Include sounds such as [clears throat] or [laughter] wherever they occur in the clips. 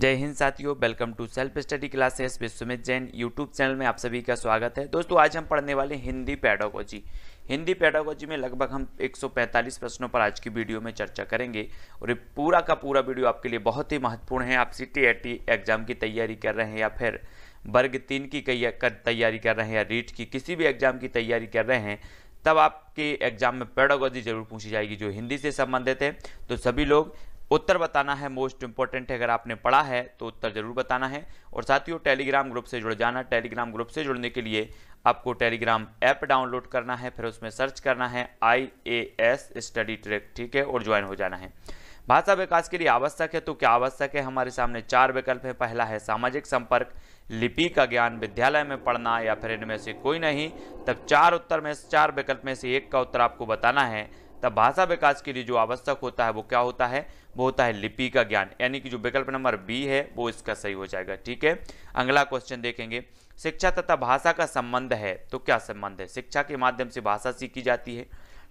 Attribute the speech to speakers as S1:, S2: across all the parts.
S1: जय हिंद साथियों welcome to self study classes Vishwamit Jain YouTube channel में आप सभी का स्वागत है दोस्तों आज हम पढ़ने वाले हिंदी पैडागोजी हिंदी पैडागोजी में लगभग हम 145 प्रश्नों पर आज की वीडियो में चर्चा करेंगे और पूरा का पूरा वीडियो आपके लिए बहुत ही महत्वपूर्ण है आप सी टी एग्जाम की तैयारी कर रहे हैं या फिर वर्ग तीन की तैयारी कर रहे हैं या रीट की किसी भी एग्जाम की तैयारी कर रहे हैं तब आपके एग्जाम में पेडागोजी जरूर पूछी जाएगी जो हिंदी से संबंधित है तो सभी लोग उत्तर बताना है मोस्ट इंपॉर्टेंट है अगर आपने पढ़ा है तो उत्तर जरूर बताना है और साथ ही टेलीग्राम ग्रुप से जुड़ जाना टेलीग्राम ग्रुप से जुड़ने के लिए आपको टेलीग्राम ऐप डाउनलोड करना है फिर उसमें सर्च करना है I A S study track ठीक है और ज्वाइन हो जाना है भाषा विकास के लिए आवश्यक है तो क्या आवश्यक है हमारे सामने चार विकल्प है पहला है सामाजिक संपर्क लिपि का ज्ञान विद्यालय में पढ़ना या फिर इनमें से कोई नहीं तब चार उत्तर में चार विकल्प में से एक का उत्तर आपको बताना है तब भाषा विकास के लिए जो आवश्यक होता है वो क्या होता है वो होता है लिपि का ज्ञान यानी कि जो विकल्प नंबर बी है वो इसका सही हो जाएगा ठीक है अगला क्वेश्चन देखेंगे शिक्षा तथा भाषा का संबंध है तो क्या संबंध है शिक्षा के माध्यम से भाषा सीखी जाती है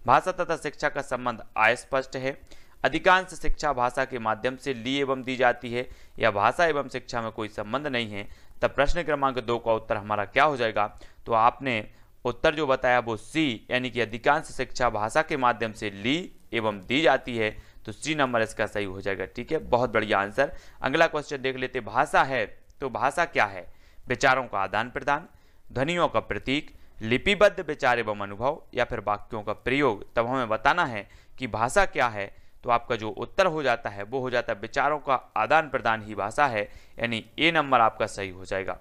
S1: भाषा तथा शिक्षा का संबंध अस्पष्ट है अधिकांश शिक्षा भाषा के माध्यम से ली एवं दी जाती है या भाषा एवं शिक्षा में कोई संबंध नहीं है तब प्रश्न क्रमांक दो का उत्तर हमारा क्या हो जाएगा तो आपने उत्तर जो बताया वो सी यानी कि अधिकांश शिक्षा भाषा के माध्यम से ली एवं दी जाती है तो सी नंबर इसका सही हो जाएगा ठीक है बहुत बढ़िया आंसर अगला क्वेश्चन देख लेते भाषा है तो भाषा क्या है विचारों का आदान प्रदान ध्वनियों का प्रतीक लिपिबद्ध विचार एवं अनुभव या फिर वाक्यों का प्रयोग तब हमें बताना है कि भाषा क्या है तो आपका जो उत्तर हो जाता है वो हो जाता है विचारों का आदान प्रदान ही भाषा है यानी ए नंबर आपका सही हो जाएगा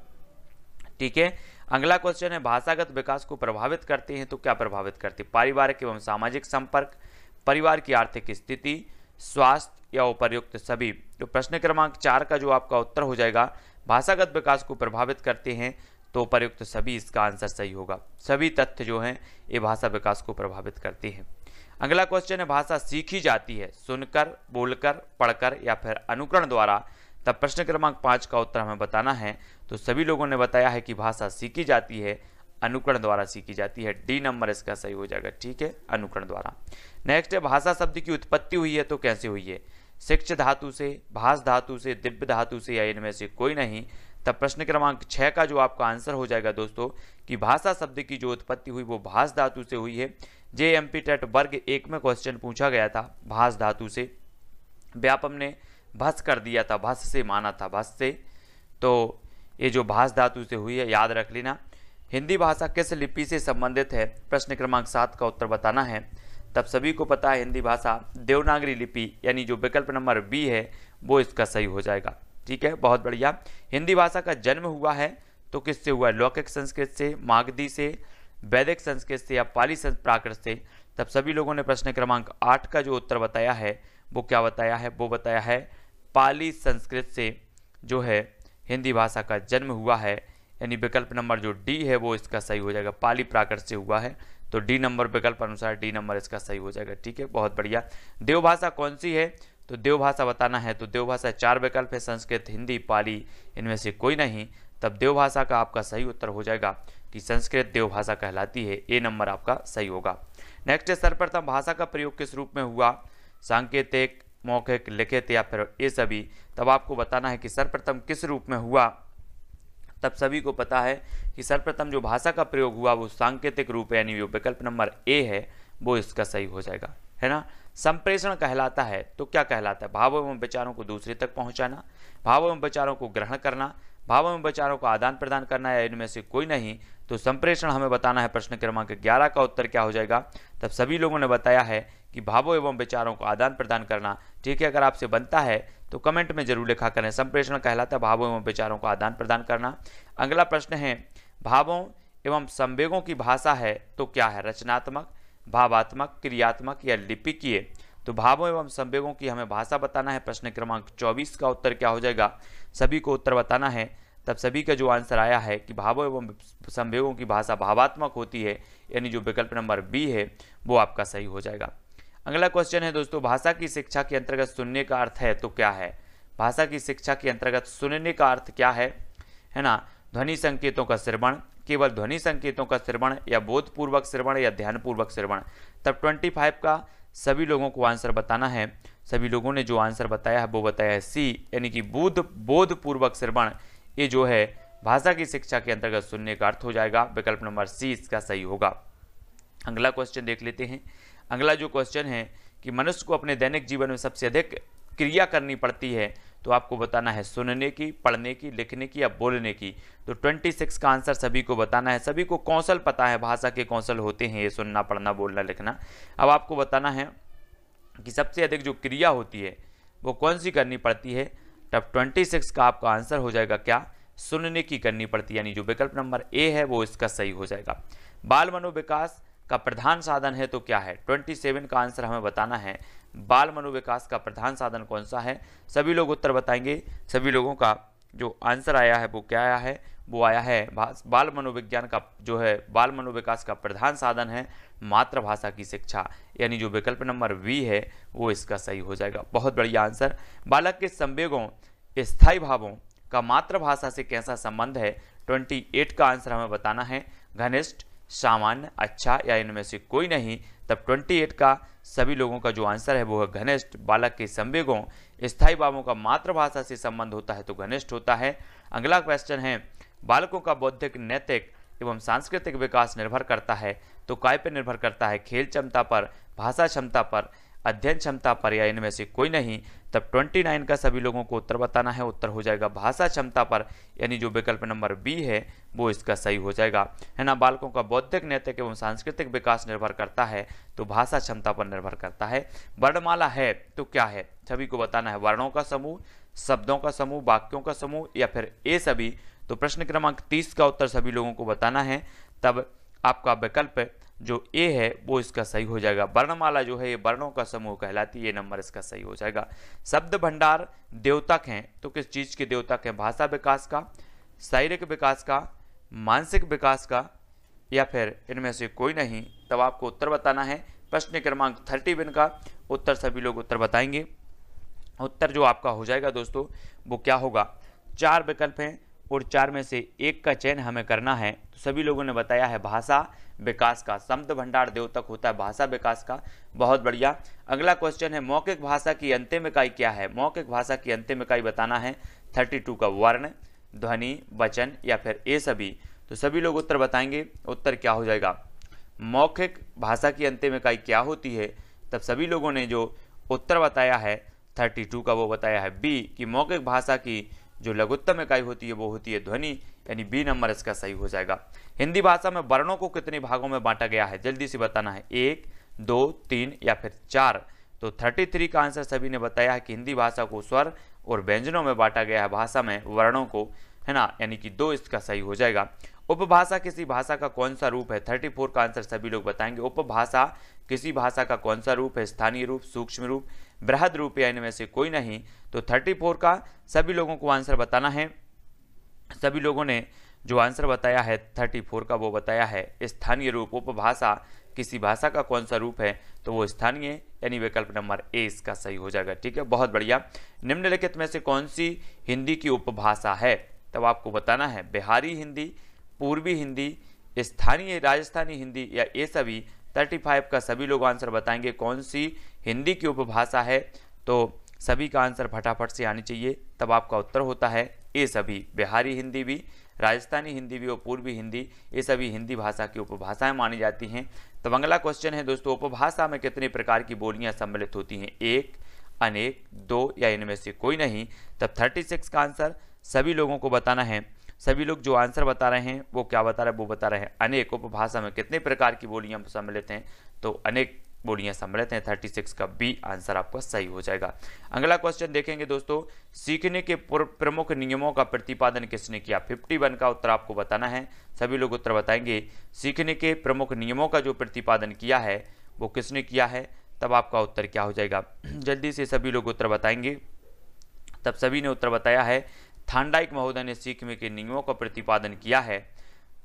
S1: ठीक है अगला क्वेश्चन है भाषागत विकास को प्रभावित करते हैं तो क्या प्रभावित करते पारिवारिक एवं सामाजिक संपर्क परिवार की आर्थिक स्थिति स्वास्थ्य या उपर्युक्त सभी तो प्रश्न क्रमांक चार का जो आपका उत्तर हो जाएगा भाषागत विकास को प्रभावित करते हैं तो उपर्युक्त सभी इसका आंसर सही होगा सभी तथ्य जो हैं ये भाषा विकास को प्रभावित करते हैं अगला क्वेश्चन है भाषा सीखी जाती है सुनकर बोलकर पढ़कर या फिर अनुकरण द्वारा तब प्रश्न क्रमांक पाँच का उत्तर हमें बताना है तो सभी लोगों ने बताया है कि भाषा सीखी जाती है अनुकरण द्वारा सीखी जाती है डी नंबर इसका सही हो जाएगा ठीक है अनुकरण द्वारा नेक्स्ट है भाषा शब्द की उत्पत्ति हुई है तो कैसे हुई है शिक्ष धातु से भाष धातु से दिव्य धातु से या इनमें से कोई नहीं तब प्रश्न क्रमांक छः का जो आपका आंसर हो जाएगा दोस्तों कि भाषा शब्द की जो उत्पत्ति हुई वो भाष धातु से हुई है जे एम पी टेट वर्ग एक में क्वेश्चन पूछा गया था भाष धातु से व्यापम ने भस कर दिया था भस से माना था भस से तो ये जो भाष धातु से हुई है याद रख लेना हिंदी भाषा किस लिपि से संबंधित है प्रश्न क्रमांक सात का उत्तर बताना है तब सभी को पता है हिंदी भाषा देवनागरी लिपि यानी जो विकल्प नंबर बी है वो इसका सही हो जाएगा ठीक है बहुत बढ़िया हिंदी भाषा का जन्म हुआ है तो किससे हुआ है लौकिक संस्कृत से मागधी से वैदिक संस्कृत से या पाली प्राकृत से तब सभी लोगों ने प्रश्न क्रमांक आठ का जो उत्तर बताया है वो क्या बताया है वो बताया है पाली संस्कृत से जो है हिंदी भाषा का जन्म हुआ है यानी विकल्प नंबर जो डी है वो इसका सही हो जाएगा पाली प्राकृत से हुआ है तो डी नंबर विकल्प अनुसार डी नंबर इसका सही हो जाएगा ठीक है बहुत बढ़िया देवभाषा कौन सी है तो देवभाषा बताना है तो देवभाषा चार विकल्प है संस्कृत हिंदी पाली इनमें से कोई नहीं तब देवभाषा का आपका सही उत्तर हो जाएगा कि संस्कृत देवभाषा कहलाती है ए नंबर आपका सही होगा नेक्स्ट है सर्वप्रथम भाषा का प्रयोग किस रूप में हुआ सांकेतिक मौखिक लिखित या फिर ये सभी तब आपको बताना है कि सर्वप्रथम किस रूप में हुआ तब सभी को पता है कि सर्वप्रथम जो भाषा का प्रयोग हुआ वो सांकेतिक रूप यानी विकल्प नंबर ए है वो इसका सही हो जाएगा है ना संप्रेषण कहलाता है तो क्या कहलाता है भावों एवं विचारों को दूसरे तक पहुंचाना भावों एवं विचारों को ग्रहण करना भावों एवं विचारों को आदान प्रदान करना या इनमें से कोई नहीं तो संप्रेषण हमें बताना है प्रश्न क्रमांक ग्यारह का उत्तर क्या हो जाएगा तब सभी लोगों ने बताया है कि भावों एवं विचारों को आदान प्रदान करना ठीक है अगर आपसे बनता है तो कमेंट में जरूर लिखा करें संप्रेषण कहलाता है भावों एवं विचारों का आदान प्रदान करना अगला प्रश्न है भावों एवं संवेगों की भाषा है तो क्या है रचनात्मक भावात्मक क्रियात्मक या लिपिकीय तो भावों एवं संवेगों की हमें भाषा बताना है प्रश्न क्रमांक 24 का उत्तर क्या हो जाएगा सभी को उत्तर बताना है तब सभी का जो आंसर आया है कि भावों एवं संवेगों की भाषा भावात्मक होती है यानी जो विकल्प नंबर बी है वो आपका सही हो जाएगा अगला क्वेश्चन है दोस्तों भाषा की शिक्षा के अंतर्गत सुनने का अर्थ है तो क्या है भाषा की शिक्षा के अंतर्गत सुनने का अर्थ क्या है है ना ध्वनि संकेतों का श्रवण केवल ध्वनि संकेतों का श्रवण या बोधपूर्वक श्रवण या ध्यानपूर्वक श्रवण तब 25 का सभी लोगों को आंसर बताना है सभी लोगों ने जो आंसर बताया है वो बताया है सी यानी कि बोध बोधपूर्वक श्रवण ये जो है भाषा की शिक्षा के अंतर्गत सुनने का अर्थ हो जाएगा विकल्प नंबर सी इसका सही होगा अगला क्वेश्चन देख लेते हैं अगला जो क्वेश्चन है कि मनुष्य को अपने दैनिक जीवन में सबसे अधिक क्रिया करनी पड़ती है तो आपको बताना है सुनने की पढ़ने की लिखने की या बोलने की तो 26 का आंसर सभी को बताना है सभी को कौशल पता है भाषा के कौशल होते हैं ये सुनना पढ़ना बोलना लिखना अब आपको बताना है कि सबसे अधिक जो क्रिया होती है वो कौन सी करनी पड़ती है तब 26 का आपका आंसर हो जाएगा क्या सुनने की करनी पड़ती है यानी जो विकल्प नंबर ए है वो इसका सही हो जाएगा बाल मनोविकास का प्रधान साधन है तो क्या है 27 का आंसर हमें बताना है बाल मनोविकास का प्रधान साधन कौन सा है सभी लोग उत्तर बताएंगे सभी लोगों का जो आंसर आया है वो क्या आया है वो आया है बाल मनोविज्ञान का जो है बाल मनोविकास का प्रधान साधन है मातृभाषा की शिक्षा यानी जो विकल्प नंबर वी है वो इसका सही हो जाएगा बहुत बढ़िया आंसर बालक के संवेगों स्थायी भावों का मातृभाषा से कैसा संबंध है 28 का आंसर हमें बताना है घनिष्ठ सामान्य अच्छा या इनमें से कोई नहीं तब 28 का सभी लोगों का जो आंसर है वो है घनिष्ठ बालक के संवेगों स्थायी भावों का मातृभाषा से संबंध होता है तो घनिष्ठ होता है अगला क्वेश्चन है बालकों का बौद्धिक नैतिक एवं सांस्कृतिक विकास निर्भर करता है तो काय पर निर्भर करता है खेल क्षमता पर भाषा क्षमता पर अध्ययन क्षमता पर या इनमें से कोई नहीं तब 29 का सभी लोगों को उत्तर बताना है उत्तर हो जाएगा भाषा क्षमता पर यानी जो विकल्प नंबर बी है वो इसका सही हो जाएगा है ना बालकों का बौद्धिक नैतिक एवं सांस्कृतिक विकास निर्भर करता है तो भाषा क्षमता पर निर्भर करता है वर्णमाला है तो क्या है सभी को बताना है वर्णों का समूह शब्दों का समूह वाक्यों का समूह या फिर ए सभी तो प्रश्न क्रमांक तीस का उत्तर सभी लोगों को बताना है तब आपका विकल्प जो ए है वो इसका सही हो जाएगा वर्णमाला जो है ये वर्णों का समूह कहलाती है ये नंबर इसका सही हो जाएगा शब्द भंडार देवतक हैं तो किस चीज़ के देवतक हैं भाषा विकास का शारीरिक विकास का मानसिक विकास का या फिर इनमें से कोई नहीं तब आपको उत्तर बताना है प्रश्न क्रमांक थर्टी बिन का उत्तर सभी लोग उत्तर बताएंगे उत्तर जो आपका हो जाएगा दोस्तों वो क्या होगा चार विकल्प हैं और चार में से एक का चयन हमें करना है तो सभी लोगों ने बताया है भाषा विकास का शब्द भंडार देव तक होता है भाषा विकास का बहुत बढ़िया अगला क्वेश्चन है मौखिक भाषा की अंतिम इकाई क्या है मौखिक भाषा की अंतिम इकाई बताना है थर्टी टू का वर्ण ध्वनि वचन या फिर ए सभी तो सभी लोग उत्तर बताएंगे उत्तर क्या हो जाएगा मौखिक भाषा की अंतिम इकाई क्या होती है तब सभी लोगों ने जो उत्तर बताया है थर्टी टू का वो बताया है बी कि मौखिक भाषा की जो लघुत्तम इकाई होती है वो होती है ध्वनि यानी बी नंबर इसका सही हो जाएगा हिंदी भाषा में वर्णों को कितने भागों में बांटा गया है जल्दी से बताना है एक दो तीन या फिर चार तो 33 का आंसर सभी ने बताया है कि हिंदी भाषा को स्वर और व्यंजनों में बांटा गया है भाषा में वर्णों को है ना यानी कि दो इसका सही हो जाएगा उपभाषा किसी भाषा का कौन सा रूप है थर्टी फोर का आंसर सभी लोग बताएंगे उपभाषा किसी भाषा का कौन सा रूप है स्थानीय रूप सूक्ष्म रूप बृहद रूप या इनमें से कोई नहीं तो थर्टी फोर का सभी लोगों को आंसर बताना है सभी लोगों ने जो आंसर बताया है थर्टी फोर का वो बताया है स्थानीय रूप उपभाषा किसी भाषा का कौन सा रूप है तो वो स्थानीय यानी विकल्प नंबर ए इसका सही हो जाएगा ठीक है बहुत बढ़िया निम्नलिखित में से कौन सी हिंदी की उपभाषा है तब आपको बताना है बिहारी हिंदी पूर्वी हिंदी स्थानीय राजस्थानी हिंदी या ये सभी 35 का सभी लोग आंसर बताएंगे कौन सी हिंदी की उपभाषा है तो सभी का आंसर फटाफट से आनी चाहिए तब आपका उत्तर होता है ये सभी बिहारी हिंदी भी राजस्थानी हिंदी भी और पूर्वी हिंदी ये सभी हिंदी भाषा की उपभाषाएं मानी जाती हैं तो अगला क्वेश्चन है दोस्तों उपभाषा में कितने प्रकार की बोलियां सम्मिलित होती हैं एक अनेक दो या इनमें से कोई नहीं तब 36 का आंसर सभी लोगों को बताना है सभी लोग जो आंसर बता रहे हैं वो क्या बता रहे हैं वो बता रहे हैं अनेक उपभाषा में कितने प्रकार की बोलियाँ सम्मिलित हैं तो अनेक बोलियाँ सम्मिलित हैं थर्टी सिक्स का बी आंसर आपका सही हो जाएगा अगला क्वेश्चन देखेंगे दोस्तों सीखने के प्रमुख नियमों का प्रतिपादन किसने किया फिफ्टी वन का उत्तर आपको बताना है सभी लोग उत्तर बताएंगे सीखने के प्रमुख नियमों का जो प्रतिपादन किया है वो किसने किया है तब आपका उत्तर क्या हो जाएगा [clears throat] जल्दी से सभी लोग उत्तर बताएंगे तब सभी ने उत्तर बताया है थांडाइक महोदय ने सीखने के नियमों का प्रतिपादन किया है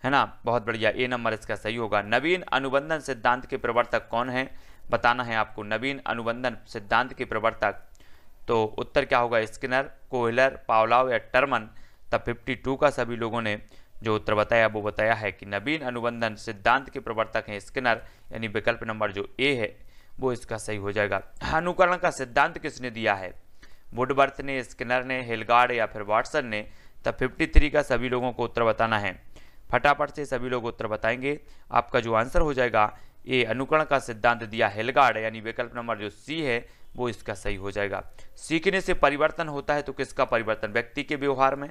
S1: है ना बहुत बढ़िया ए नंबर इसका सही होगा नवीन अनुबंधन सिद्धांत के प्रवर्तक कौन है बताना है आपको नवीन अनुबंधन सिद्धांत के प्रवर्तक तो उत्तर क्या होगा स्किनर कोहलर पावलाव या टर्मन तब 52 का सभी लोगों ने जो उत्तर बताया वो बताया है कि नवीन अनुबंधन सिद्धांत के प्रवर्तक हैं स्किनर यानी विकल्प नंबर जो ए है वो इसका सही हो जाएगा अनुकरण का सिद्धांत किसने दिया है वुडबर्थ ने स्किनर ने हिलगार्ड या फिर वाटसन ने तब 53 का सभी लोगों को उत्तर बताना है फटाफट से सभी लोग उत्तर बताएंगे आपका जो आंसर हो जाएगा ये अनुकरण का सिद्धांत दिया हेलगार्ड यानी विकल्प नंबर जो सी है वो इसका सही हो जाएगा सीखने से परिवर्तन होता है तो किसका परिवर्तन व्यक्ति के व्यवहार में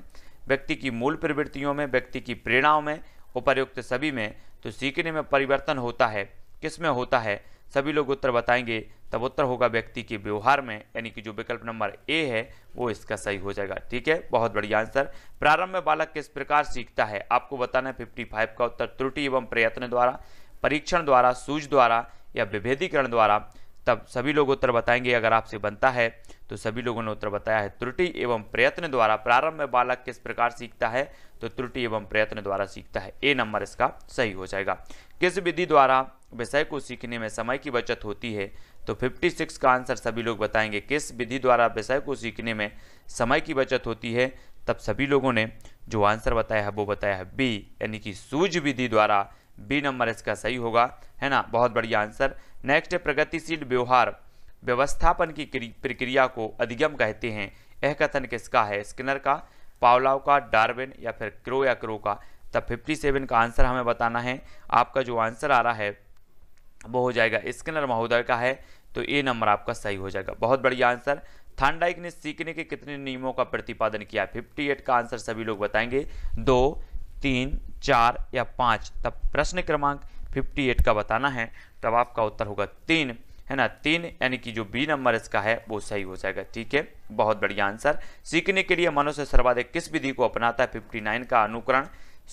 S1: व्यक्ति की मूल प्रवृत्तियों में व्यक्ति की प्रेरणाओं में उपर्युक्त सभी में तो सीखने में परिवर्तन होता है किस में होता है सभी लोग उत्तर बताएंगे तब उत्तर होगा व्यक्ति के व्यवहार में यानी कि जो विकल्प नंबर ए है वो इसका सही हो जाएगा ठीक है बहुत बढ़िया आंसर प्रारंभ में बालक किस प्रकार सीखता है आपको बताना है फिफ्टी फाइव का उत्तर त्रुटि एवं प्रयत्न द्वारा परीक्षण द्वारा सूझ द्वारा या विभेदीकरण द्वारा तब सभी लोग उत्तर बताएंगे अगर आपसे बनता है तो सभी लोगों ने उत्तर बताया है त्रुटि एवं प्रयत्न द्वारा प्रारंभ में बालक किस प्रकार सीखता है तो त्रुटि एवं प्रयत्न द्वारा सीखता है ए नंबर इसका सही हो जाएगा किस विधि द्वारा विषय को सीखने में समय की बचत होती है तो 56 का आंसर सभी लोग बताएंगे किस विधि द्वारा विषय को सीखने में समय की बचत होती है तब सभी लोगों ने जो आंसर बताया है वो बताया है बी यानी कि सूझ विधि द्वारा बी नंबर इसका सही होगा है ना बहुत बढ़िया आंसर नेक्स्ट है प्रगतिशील व्यवहार व्यवस्थापन की प्रक्रिया को अधिगम कहते हैं यह कथन किसका है स्किनर का पावलाव का डार्विन या फिर क्रो या क्रो का तब 57 का आंसर हमें बताना है आपका जो आंसर आ रहा है वो हो जाएगा स्किनर महोदय का है तो ए नंबर आपका सही हो जाएगा बहुत बढ़िया आंसर थानडाइक ने सीखने के कितने नियमों का प्रतिपादन किया 58 का आंसर सभी लोग बताएंगे दो तीन चार या पाँच तब प्रश्न क्रमांक 58 का बताना है तब आपका उत्तर होगा तीन है ना तीन यानी कि जो बी नंबर इसका है वो सही हो जाएगा ठीक है बहुत बढ़िया आंसर सीखने के लिए मनुष्य सर्वाधिक किस विधि को अपनाता है नाइन का अनुकरण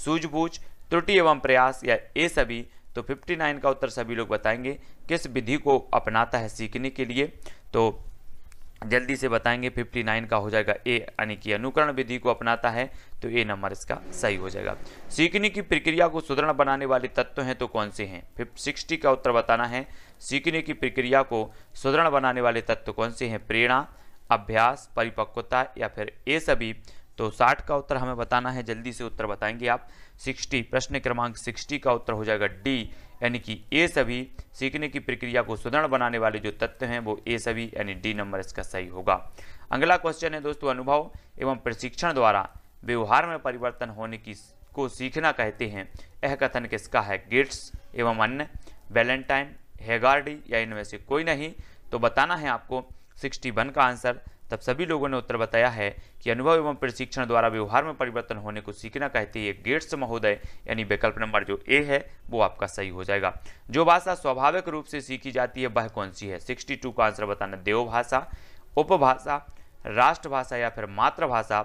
S1: सूझबूझ त्रुटि एवं प्रयास या ए सभी तो 59 का उत्तर सभी लोग बताएंगे किस विधि को अपनाता है सीखने के लिए तो जल्दी से बताएंगे 59 का हो जाएगा ए यानी कि अनुकरण विधि को अपनाता है तो ए नंबर इसका सही हो जाएगा सीखने की प्रक्रिया को सुदृढ़ बनाने वाले तत्व हैं तो कौन से हैं फिफ्ट सिक्सटी का उत्तर बताना है सीखने की प्रक्रिया को सुदृढ़ बनाने वाले तत्व कौन से हैं प्रेरणा अभ्यास परिपक्वता या फिर ये सभी तो 60 का उत्तर हमें बताना है जल्दी से उत्तर बताएंगे आप 60 प्रश्न क्रमांक 60 का उत्तर हो जाएगा डी यानी कि ए सभी सीखने की प्रक्रिया को सुदृढ़ बनाने वाले जो तत्व हैं वो ए सभी यानी डी नंबर इसका सही होगा अगला क्वेश्चन है दोस्तों अनुभव एवं प्रशिक्षण द्वारा व्यवहार में परिवर्तन होने की को सीखना कहते हैं यह कथन किसका है गेट्स एवं अन्य वैलेंटाइन हेगार्डी या इनमें से कोई नहीं तो बताना है आपको सिक्सटी वन का आंसर तब सभी लोगों ने उत्तर बताया है कि अनुभव एवं प्रशिक्षण द्वारा व्यवहार में परिवर्तन होने को सीखना कहते हैं गेट्स महोदय यानी विकल्प नंबर जो ए है वो आपका सही हो जाएगा जो भाषा स्वाभाविक रूप से सीखी जाती है वह कौन सी है 62 का आंसर बताना देवभाषा उपभाषा राष्ट्रभाषा या फिर मातृभाषा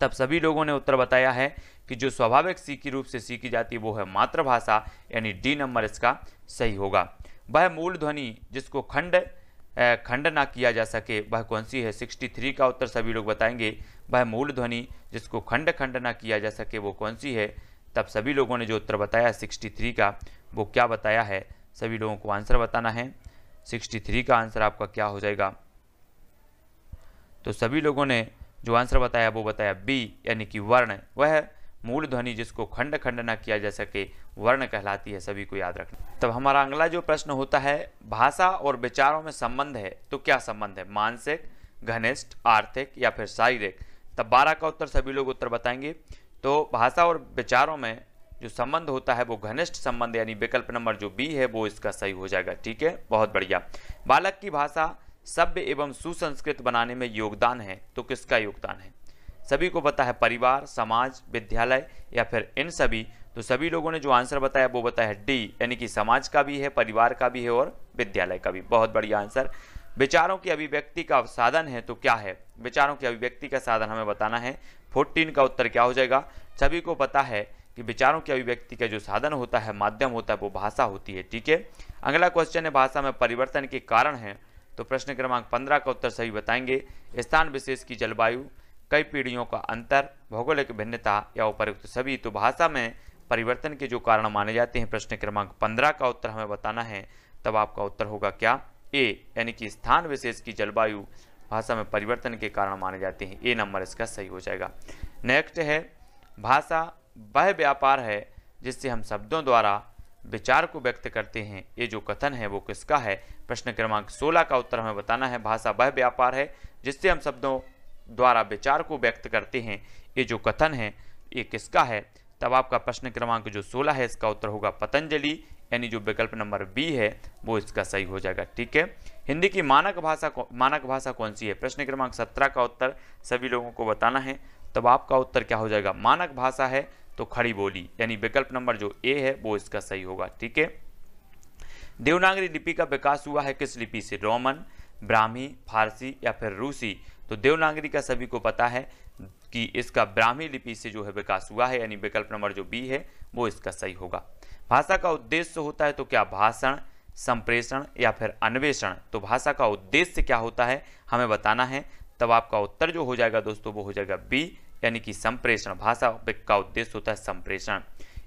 S1: तब सभी लोगों ने उत्तर बताया है कि जो स्वाभाविक सीखी रूप से सीखी जाती है वो है मातृभाषा यानी डी नंबर इसका सही होगा वह मूल ध्वनि जिसको खंड खंड ना किया जा सके वह कौन सी है 63 का उत्तर सभी लोग बताएंगे वह मूल ध्वनि जिसको खंड खंड ना किया जा सके वो कौन सी है तब सभी लोगों ने जो उत्तर बताया 63 का वो क्या बताया है सभी लोगों को आंसर बताना है 63 का आंसर आपका क्या हो जाएगा तो सभी लोगों ने जो आंसर बताया वो बताया बी यानी कि वर्ण वह मूल ध्वनि जिसको खंड खंड न किया जा सके वर्ण कहलाती है सभी को याद रखना तब हमारा अगला जो प्रश्न होता है भाषा और विचारों में संबंध है तो क्या संबंध है मानसिक घनिष्ठ आर्थिक या फिर शारीरिक तब बारह का उत्तर सभी लोग उत्तर बताएंगे तो भाषा और विचारों में जो संबंध होता है वो घनिष्ठ संबंध यानी विकल्प नंबर जो बी है वो इसका सही हो जाएगा ठीक है बहुत बढ़िया बालक की भाषा सभ्य एवं सुसंस्कृत बनाने में योगदान है तो किसका योगदान है सभी को पता है परिवार समाज विद्यालय या फिर इन सभी तो सभी लोगों ने जो आंसर बताया वो बताया डी यानी कि समाज का भी है परिवार का भी है और विद्यालय का भी बहुत बढ़िया आंसर विचारों की अभिव्यक्ति का साधन है तो क्या है विचारों की अभिव्यक्ति का साधन हमें बताना है फोर्टीन का उत्तर क्या हो जाएगा सभी को पता है कि विचारों की अभिव्यक्ति का जो साधन होता है माध्यम होता है वो भाषा होती है ठीक है अगला क्वेश्चन है भाषा में परिवर्तन के कारण है तो प्रश्न क्रमांक पंद्रह का उत्तर सभी बताएंगे स्थान विशेष की जलवायु कई पीढ़ियों का अंतर भौगोलिक भिन्नता या उपयुक्त सभी तो भाषा में परिवर्तन के जो कारण माने जाते हैं प्रश्न क्रमांक पंद्रह का उत्तर हमें बताना है तब आपका उत्तर होगा क्या ए यानी कि स्थान विशेष की जलवायु भाषा में परिवर्तन के कारण माने जाते हैं ए नंबर इसका सही हो जाएगा नेक्स्ट है भाषा वह व्यापार है जिससे हम शब्दों द्वारा विचार को व्यक्त करते हैं ये जो कथन है वो किसका है प्रश्न क्रमांक 16 का उत्तर हमें बताना है भाषा वह व्यापार है जिससे हम शब्दों द्वारा विचार को व्यक्त करते हैं ये जो कथन है ये किसका है तब आपका प्रश्न क्रमांक जो 16 है इसका उत्तर होगा पतंजलि यानी जो विकल्प नंबर बी है वो इसका सही हो जाएगा ठीक है हिंदी की मानक भाषा मानक भाषा कौन सी है प्रश्न क्रमांक सत्रह का उत्तर सभी लोगों को बताना है तब आपका उत्तर क्या हो जाएगा मानक भाषा है तो खड़ी बोली यानी विकल्प नंबर जो ए है वो इसका सही होगा ठीक है देवनागरी लिपि का विकास हुआ है किस लिपि से रोमन ब्राह्मी फारसी या फिर रूसी तो देवनागरी का सभी को पता है कि इसका ब्राह्मी लिपि से जो है विकास हुआ है यानी विकल्प नंबर जो बी है वो इसका सही होगा भाषा का उद्देश्य होता है तो क्या भाषण संप्रेषण या फिर अन्वेषण तो भाषा का उद्देश्य क्या होता है हमें बताना है तब आपका उत्तर जो हो जाएगा दोस्तों वो हो जाएगा बी यानी कि संप्रेषण भाषा का उद्देश्य होता है संप्रेषण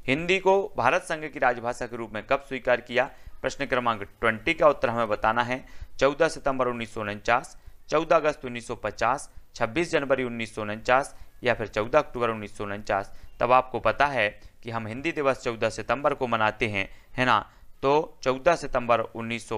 S1: हिंदी को भारत संघ की राजभाषा के रूप में कब स्वीकार किया प्रश्न क्रमांक ट्वेंटी का उत्तर हमें बताना है चौदह सितंबर उन्नीस चौदह अगस्त 1950, 26 जनवरी उन्नीस या फिर 14 अक्टूबर उन्नीस तब आपको पता है कि हम हिंदी दिवस 14 सितंबर को मनाते हैं है ना तो 14 सितंबर उन्नीस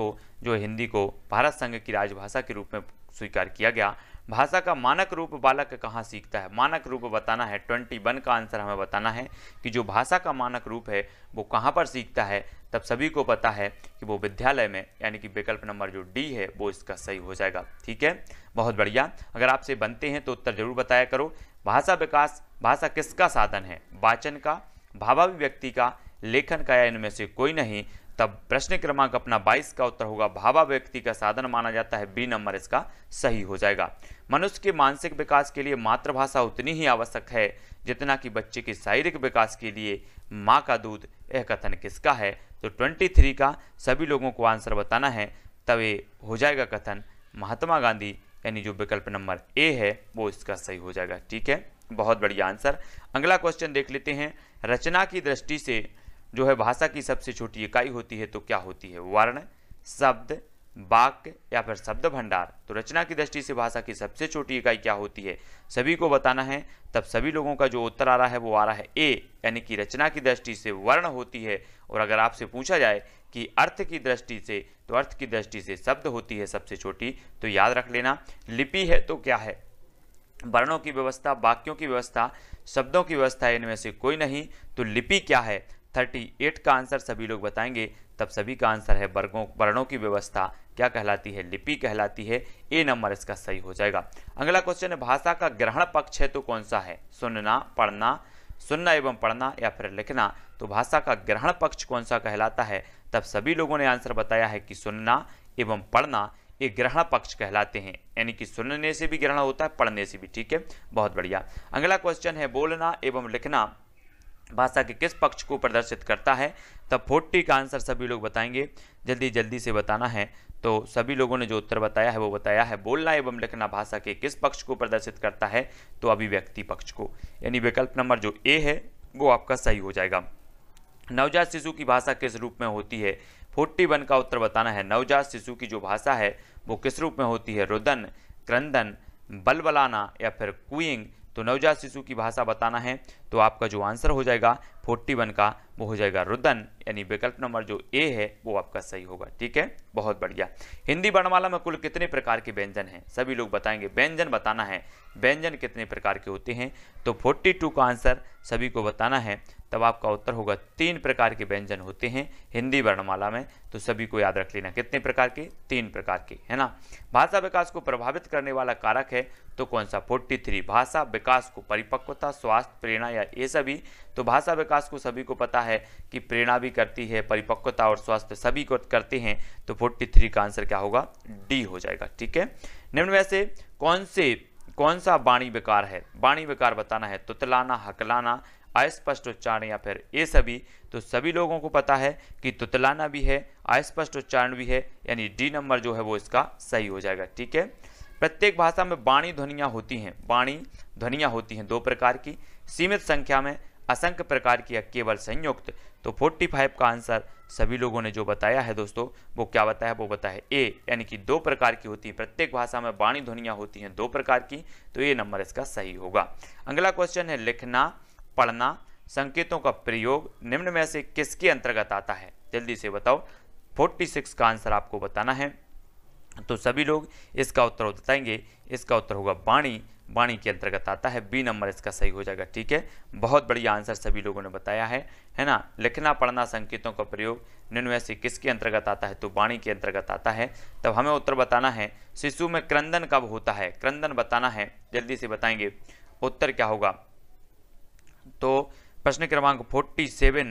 S1: को जो हिंदी को भारत संघ की राजभाषा के रूप में स्वीकार किया गया भाषा का मानक रूप बालक कहाँ सीखता है मानक रूप बताना है ट्वेंटी वन का आंसर हमें बताना है कि जो भाषा का मानक रूप है वो कहाँ पर सीखता है तब सभी को पता है कि वो विद्यालय में यानी कि विकल्प नंबर जो डी है वो इसका सही हो जाएगा ठीक है बहुत बढ़िया अगर आपसे बनते हैं तो उत्तर जरूर बताया करो भाषा विकास भाषा किसका साधन है वाचन का भावाभिव्यक्ति का लेखन का या इनमें से कोई नहीं तब प्रश्न क्रमांक अपना 22 का उत्तर होगा भावा व्यक्ति का साधन माना जाता है बी नंबर इसका सही हो जाएगा मनुष्य के मानसिक विकास के लिए मातृभाषा उतनी ही आवश्यक है जितना कि बच्चे के शारीरिक विकास के लिए माँ का दूध यह कथन किसका है तो 23 का सभी लोगों को आंसर बताना है तब ये हो जाएगा कथन महात्मा गांधी यानी जो विकल्प नंबर ए है वो इसका सही हो जाएगा ठीक है बहुत बढ़िया आंसर अगला क्वेश्चन देख लेते हैं रचना की दृष्टि से जो है भाषा की सबसे छोटी इकाई होती है तो क्या होती है वर्ण शब्द वाक्य या फिर शब्द भंडार तो रचना की दृष्टि से भाषा की सबसे छोटी इकाई क्या होती है सभी को बताना है तब सभी लोगों का जो उत्तर आ रहा है वो आ रहा है ए यानी कि रचना की दृष्टि से वर्ण होती है और अगर आपसे पूछा जाए कि अर्थ की दृष्टि से तो अर्थ की दृष्टि से शब्द होती है सबसे छोटी तो याद रख लेना लिपि है तो क्या है वर्णों की व्यवस्था वाक्यों की व्यवस्था शब्दों की व्यवस्था इनमें से कोई नहीं तो लिपि क्या है थर्टी एट का आंसर सभी लोग बताएंगे तब सभी का आंसर है वर्गों वर्णों की व्यवस्था क्या कहलाती है लिपि कहलाती है ए नंबर इसका सही हो जाएगा अगला क्वेश्चन है भाषा का ग्रहण पक्ष है तो कौन सा है सुनना पढ़ना सुनना एवं पढ़ना या फिर लिखना तो भाषा का ग्रहण पक्ष कौन सा कहलाता है तब सभी लोगों ने आंसर बताया है कि सुनना एवं पढ़ना ये ग्रहण पक्ष कहलाते हैं यानी कि सुनने से भी ग्रहण होता है पढ़ने से भी ठीक है बहुत बढ़िया अगला क्वेश्चन है बोलना एवं लिखना भाषा के किस पक्ष को प्रदर्शित करता है तब फोर्टी का आंसर सभी लोग बताएंगे जल्दी जल्दी से बताना है तो सभी लोगों ने जो उत्तर बताया है वो बताया है बोलना एवं लिखना भाषा के किस पक्ष को प्रदर्शित करता है तो अभिव्यक्ति पक्ष को यानी विकल्प नंबर जो ए है वो आपका सही हो जाएगा नवजात शिशु की भाषा किस रूप में होती है फोर्टी वन का उत्तर बताना है नवजात शिशु की जो भाषा है वो किस रूप में होती है रुदन क्रंदन बलबलाना या फिर कुइंग तो नवजात शिशु की भाषा बताना है तो आपका जो आंसर हो जाएगा 41 का वो हो जाएगा रुदन यानी विकल्प नंबर जो ए है वो आपका सही होगा ठीक है बहुत बढ़िया हिंदी वर्णमाला में कुल कितने प्रकार के व्यंजन हैं सभी लोग बताएंगे व्यंजन बताना है व्यंजन कितने प्रकार के होते हैं तो 42 का आंसर सभी को बताना है तब आपका उत्तर होगा तीन प्रकार के व्यंजन होते हैं हिंदी वर्णमाला में तो सभी को याद रख लेना कितने प्रकार के तीन प्रकार के है ना भाषा विकास को प्रभावित करने वाला कारक है तो कौन सा 43 भाषा विकास को परिपक्वता स्वास्थ्य प्रेरणा या ये सभी तो भाषा विकास को सभी को पता है कि प्रेरणा भी करती है परिपक्वता और स्वास्थ्य सभी को करते हैं तो 43 का आंसर क्या होगा डी हो जाएगा ठीक है निम्न में से कौन से कौन सा वाणी विकार है वाणी विकार बताना है तुतलाना हकलाना अस्पष्ट उच्चारण या फिर ए सभी तो सभी लोगों को पता है कि तुतलाना भी है अस्पष्ट उच्चारण भी है यानी डी नंबर जो है वो इसका सही हो जाएगा ठीक है प्रत्येक भाषा में बाणी ध्वनियाँ होती हैं बाणी ध्वनियाँ होती हैं दो प्रकार की सीमित संख्या में असंख्य प्रकार की या केवल संयुक्त तो 45 का आंसर सभी लोगों ने जो बताया है दोस्तों वो क्या बताया वो बताया ए यानी कि दो प्रकार की होती है प्रत्येक भाषा में बाणी ध्वनियाँ होती हैं दो प्रकार की तो ये नंबर इसका सही होगा अगला क्वेश्चन है लिखना पढ़ना संकेतों का प्रयोग निम्न में से किसके अंतर्गत आता है जल्दी से बताओ 46 का आंसर आपको बताना है तो सभी लोग इसका उत्तर बताएंगे इसका उत्तर होगा बाणी बाणी के अंतर्गत आता है बी नंबर इसका सही हो जाएगा ठीक है बहुत बढ़िया आंसर सभी लोगों ने बताया है है ना लिखना पढ़ना संकेतों का प्रयोग में से किसके अंतर्गत आता है तो बाणी के अंतर्गत आता है तब हमें उत्तर बताना है शिशु में क्रंदन कब होता है क्रंदन बताना है जल्दी से बताएंगे उत्तर क्या होगा तो प्रश्न क्रमांक 47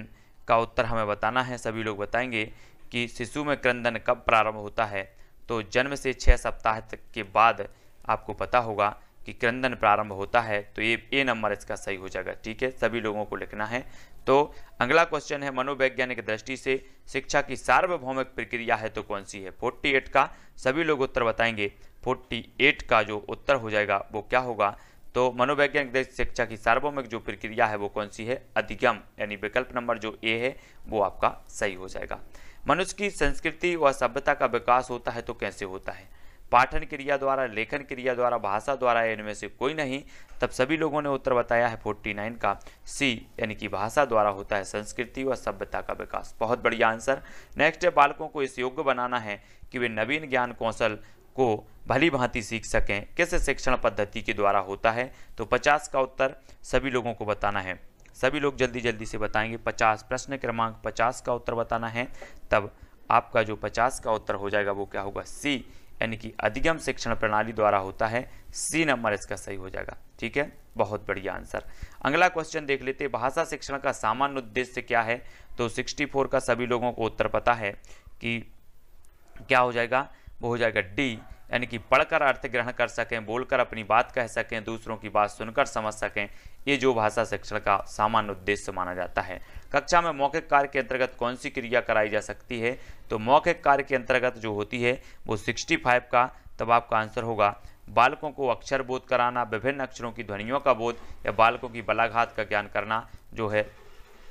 S1: का उत्तर हमें बताना है सभी लोग बताएंगे कि शिशु में क्रंदन कब प्रारंभ होता है तो जन्म से छः सप्ताह तक के बाद आपको पता होगा कि क्रंदन प्रारंभ होता है तो ये ए नंबर इसका सही हो जाएगा ठीक है सभी लोगों को लिखना है तो अगला क्वेश्चन है मनोवैज्ञानिक दृष्टि से शिक्षा की सार्वभौमिक प्रक्रिया है तो कौन सी है 48 का सभी लोग उत्तर बताएंगे 48 का जो उत्तर हो जाएगा वो क्या होगा तो मनोवैज्ञानिक शिक्षा की सार्वभौमिक जो प्रक्रिया है वो कौन सी है अधिगम यानी विकल्प नंबर जो ए है वो आपका सही हो जाएगा मनुष्य की संस्कृति व सभ्यता का विकास होता है तो कैसे होता है पाठन क्रिया द्वारा लेखन क्रिया द्वारा भाषा द्वारा इनमें से कोई नहीं तब सभी लोगों ने उत्तर बताया है 49 का सी यानी कि भाषा द्वारा होता है संस्कृति व सभ्यता का विकास बहुत बढ़िया आंसर नेक्स्ट है बालकों को इस योग्य बनाना है कि वे नवीन ज्ञान कौशल को भली भांति सीख सकें किस शिक्षण पद्धति के द्वारा होता है तो 50 का उत्तर सभी लोगों को बताना है सभी लोग जल्दी जल्दी से बताएंगे 50 प्रश्न क्रमांक 50 का उत्तर बताना है तब आपका जो 50 का उत्तर हो जाएगा वो क्या होगा सी यानी कि अधिगम शिक्षण प्रणाली द्वारा होता है सी नंबर इसका सही हो जाएगा ठीक है बहुत बढ़िया आंसर अगला क्वेश्चन देख लेते भाषा शिक्षण का सामान्य उद्देश्य क्या है तो सिक्सटी का सभी लोगों को उत्तर पता है कि क्या हो जाएगा वो हो जाएगा डी यानी कि पढ़कर अर्थ ग्रहण कर सकें बोलकर अपनी बात कह सकें दूसरों की बात सुनकर समझ सकें ये जो भाषा शिक्षण का सामान्य उद्देश्य माना जाता है कक्षा में मौखिक कार्य के अंतर्गत कौन सी क्रिया कराई जा सकती है तो मौखिक कार्य के अंतर्गत जो होती है वो 65 का तब आपका आंसर होगा बालकों को अक्षर बोध कराना विभिन्न अक्षरों की ध्वनियों का बोध या बालकों की बलाघात का ज्ञान करना जो है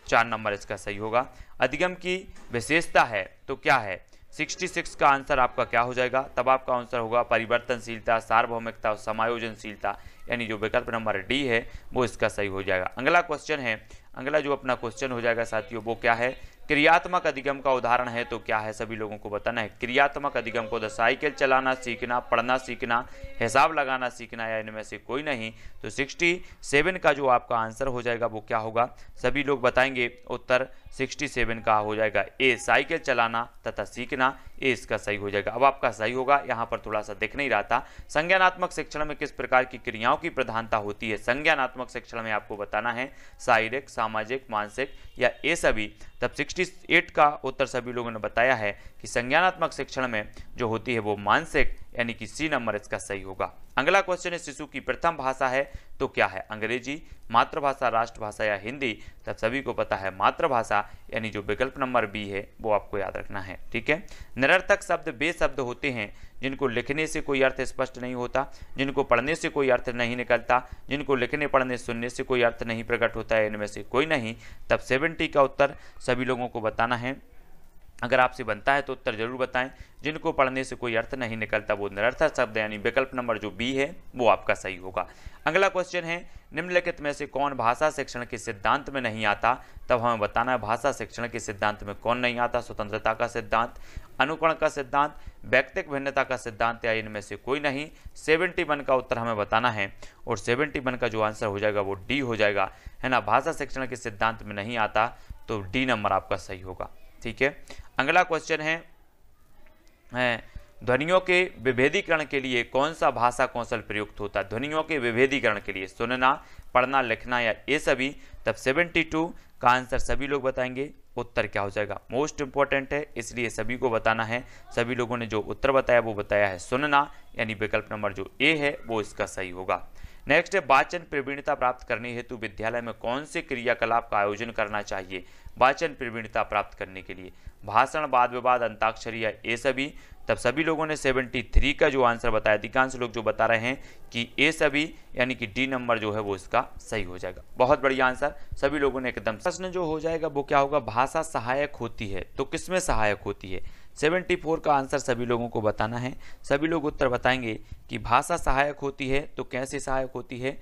S1: चार नंबर इसका सही होगा अधिगम की विशेषता है तो क्या है 66 का आंसर आपका क्या हो जाएगा तब आपका आंसर होगा परिवर्तनशीलता सार्वभौमिकता और समायोजनशीलता यानी जो विकल्प नंबर डी है वो इसका सही हो जाएगा अगला क्वेश्चन है अगला जो अपना क्वेश्चन हो जाएगा साथियों वो क्या है क्रियात्मक अधिगम का उदाहरण है तो क्या है सभी लोगों को बताना है क्रियात्मक अधिगम को साइकिल चलाना सीखना पढ़ना सीखना हिसाब लगाना सीखना या इनमें से कोई नहीं तो सिक्सटी सेवन का जो आपका आंसर हो जाएगा वो क्या होगा सभी लोग बताएंगे उत्तर सिक्सटी सेवन का हो जाएगा ए साइकिल चलाना तथा सीखना ए इसका सही हो जाएगा अब आपका सही होगा यहाँ पर थोड़ा सा देख नहीं रहा था संज्ञानात्मक शिक्षण में किस प्रकार की क्रियाओं की प्रधानता होती है संज्ञानात्मक शिक्षण में आपको बताना है शारीरिक सामाजिक मानसिक या ये सभी तब सिक्सटी क्वेश्चन एट का उत्तर सभी लोगों ने बताया है कि संज्ञानात्मक शिक्षण में जो होती है वो मानसिक यानी कि सी नंबर इसका सही होगा अगला क्वेश्चन है शिशु की प्रथम भाषा है तो क्या है अंग्रेजी मातृभाषा राष्ट्रभाषा या हिंदी तब सभी को पता है मातृभाषा यानी जो विकल्प नंबर बी है वो आपको याद रखना है ठीक है निरर्थक शब्द बे शब्द होते हैं जिनको लिखने से कोई अर्थ स्पष्ट नहीं होता जिनको पढ़ने से कोई अर्थ नहीं निकलता जिनको लिखने पढ़ने सुनने से कोई अर्थ नहीं प्रकट होता है इनमें से कोई नहीं तब सेवेंटी का उत्तर सभी लोगों को बताना है अगर आपसे बनता है तो उत्तर जरूर बताएं जिनको पढ़ने से कोई अर्थ नहीं निकलता वो निरर्थक शब्द यानी विकल्प नंबर जो बी है वो आपका सही होगा अगला क्वेश्चन है निम्नलिखित में से कौन भाषा शिक्षण के सिद्धांत में नहीं आता तब हमें बताना है भाषा शिक्षण के सिद्धांत में कौन नहीं आता स्वतंत्रता का सिद्धांत अनुकरण का सिद्धांत व्यक्तिक भिन्नता का सिद्धांत या इनमें से कोई नहीं सेवेंटी वन का उत्तर हमें बताना है और सेवेंटी वन का जो आंसर हो जाएगा वो डी हो जाएगा है ना भाषा शिक्षण के सिद्धांत में नहीं आता तो डी नंबर आपका सही होगा ठीक है अगला क्वेश्चन है, ध्वनियों के विभेदीकरण के लिए कौन सा भाषा कौशल प्रयुक्त होता है ध्वनियों के विभेदीकरण के लिए सुनना पढ़ना लिखना या ये सभी तब 72 का आंसर सभी लोग बताएंगे उत्तर क्या हो जाएगा मोस्ट इंपॉर्टेंट है इसलिए सभी को बताना है सभी लोगों ने जो उत्तर बताया वो बताया है सुनना यानी विकल्प नंबर जो ए है वो इसका सही होगा नेक्स्ट है वाचन प्रवीणता प्राप्त करने हेतु विद्यालय में कौन से क्रियाकलाप का आयोजन करना चाहिए वाचन प्रवीणता प्राप्त करने के लिए भाषण वाद विवाद अंताक्षरी ये सभी तब सभी लोगों ने 73 का जो आंसर बताया अधिकांश लोग जो बता रहे हैं कि ए सभी यानी कि डी नंबर जो है वो इसका सही हो जाएगा बहुत बढ़िया आंसर सभी लोगों ने एकदम प्रश्न जो हो जाएगा वो क्या होगा भाषा सहायक होती है तो किसमें सहायक होती है सेवेंटी फोर का आंसर सभी लोगों को बताना है सभी लोग उत्तर बताएंगे कि भाषा सहायक होती है तो कैसे सहायक होती है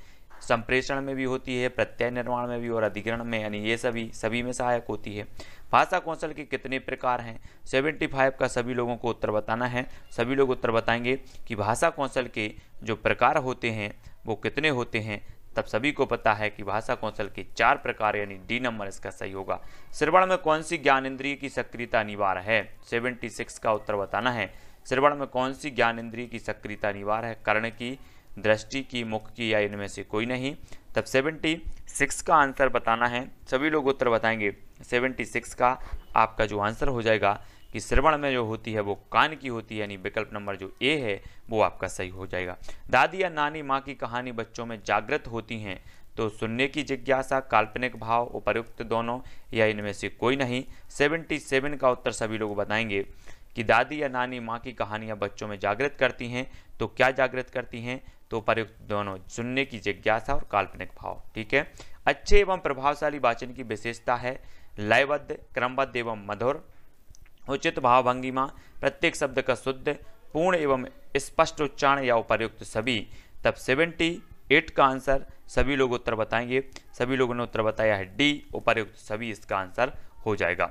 S1: संप्रेषण में भी होती है प्रत्यय निर्माण में भी और अधिग्रहण में यानी ये सभी सभी में सहायक होती है भाषा कौशल के कितने प्रकार हैं सेवेंटी फाइव का सभी लोगों को उत्तर बताना है सभी लोग उत्तर बताएंगे कि भाषा कौशल के जो प्रकार होते हैं वो कितने होते हैं तब सभी को पता है कि भाषा कौशल के चार प्रकार यानी डी नंबर इसका सही होगा श्रवण में कौन सी ज्ञान इंद्रिय की सक्रियता अनिवार्य है 76 का उत्तर बताना है श्रवण में कौन सी ज्ञान इंद्रिय की सक्रियता अनिवार्य है कर्ण की दृष्टि की मुख की या इनमें से कोई नहीं तब 76 का आंसर बताना है सभी लोग उत्तर बताएंगे 76 का आपका जो आंसर हो जाएगा कि श्रवण में जो होती है वो कान की होती है यानी विकल्प नंबर जो ए है वो आपका सही हो जाएगा दादी या नानी माँ की कहानी बच्चों में जागृत होती हैं तो सुनने की जिज्ञासा काल्पनिक भाव उपरुक्त दोनों या इनमें से कोई नहीं सेवेंटी सेवन का उत्तर सभी लोग बताएंगे कि दादी या नानी माँ की कहानियाँ बच्चों में जागृत करती हैं तो क्या जागृत करती हैं तो उपरुक्त दोनों सुनने की जिज्ञासा और काल्पनिक भाव ठीक है अच्छे एवं प्रभावशाली वाचन की विशेषता है लयबद्ध क्रमबद्ध एवं मधुर उचित भाव भंगिमा प्रत्येक शब्द का शुद्ध पूर्ण एवं स्पष्ट उच्चारण या उपर्युक्त सभी तब सेवेंटी एट का आंसर सभी लोग उत्तर बताएंगे सभी लोगों ने उत्तर बताया है डी उपर्युक्त सभी इसका आंसर हो जाएगा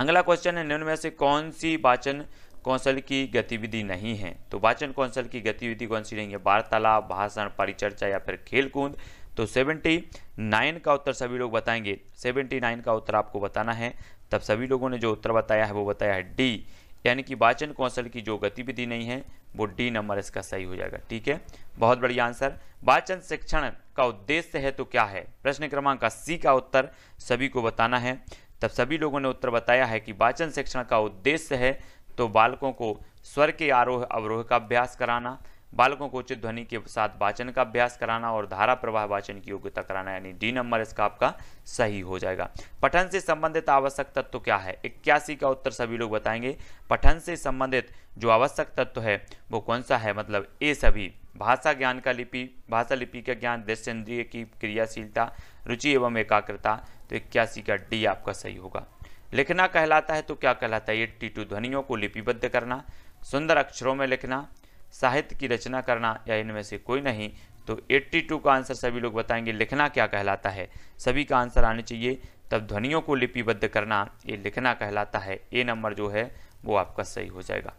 S1: अगला क्वेश्चन है निम्न में से कौन सी वाचन कौशल की गतिविधि नहीं है तो वाचन कौशल की गतिविधि कौन सी नहीं है वार्तालाप भाषण परिचर्चा या फिर खेलकूद तो 79 का उत्तर सभी लोग बताएंगे 79 का उत्तर आपको बताना है तब सभी लोगों ने जो उत्तर बताया है वो बताया है डी यानी कि वाचन कौशल की जो गतिविधि नहीं है वो डी नंबर इसका सही हो जाएगा ठीक है बहुत बढ़िया आंसर वाचन शिक्षण का उद्देश्य है तो क्या है प्रश्न क्रमांक का सी का उत्तर सभी को बताना है तब सभी लोगों ने उत्तर बताया है कि वाचन शिक्षण का उद्देश्य है तो बालकों को स्वर के आरोह अवरोह का अभ्यास कराना बालकों को उचित ध्वनि के साथ वाचन का अभ्यास कराना और धारा प्रवाह वाचन की योग्यता कराना यानी डी नंबर इसका आपका सही हो जाएगा पठन से संबंधित आवश्यक तत्व तो क्या है इक्यासी का उत्तर सभी लोग बताएंगे पठन से संबंधित जो आवश्यक तत्व तो है वो कौन सा है मतलब ए सभी भाषा ज्ञान का लिपि भाषा लिपि का ज्ञान दृश्य इंद्रिय की क्रियाशीलता रुचि एवं एकाग्रता तो इक्यासी का डी आपका सही होगा लिखना कहलाता है तो क्या कहलाता है एट्टी टू ध्वनियों को लिपिबद्ध करना सुंदर अक्षरों में लिखना साहित्य की रचना करना या इनमें से कोई नहीं तो 82 का आंसर सभी लोग बताएंगे लिखना क्या कहलाता है सभी का आंसर आने चाहिए तब ध्वनियों को लिपिबद्ध करना ये लिखना कहलाता है ए नंबर जो है वो आपका सही हो जाएगा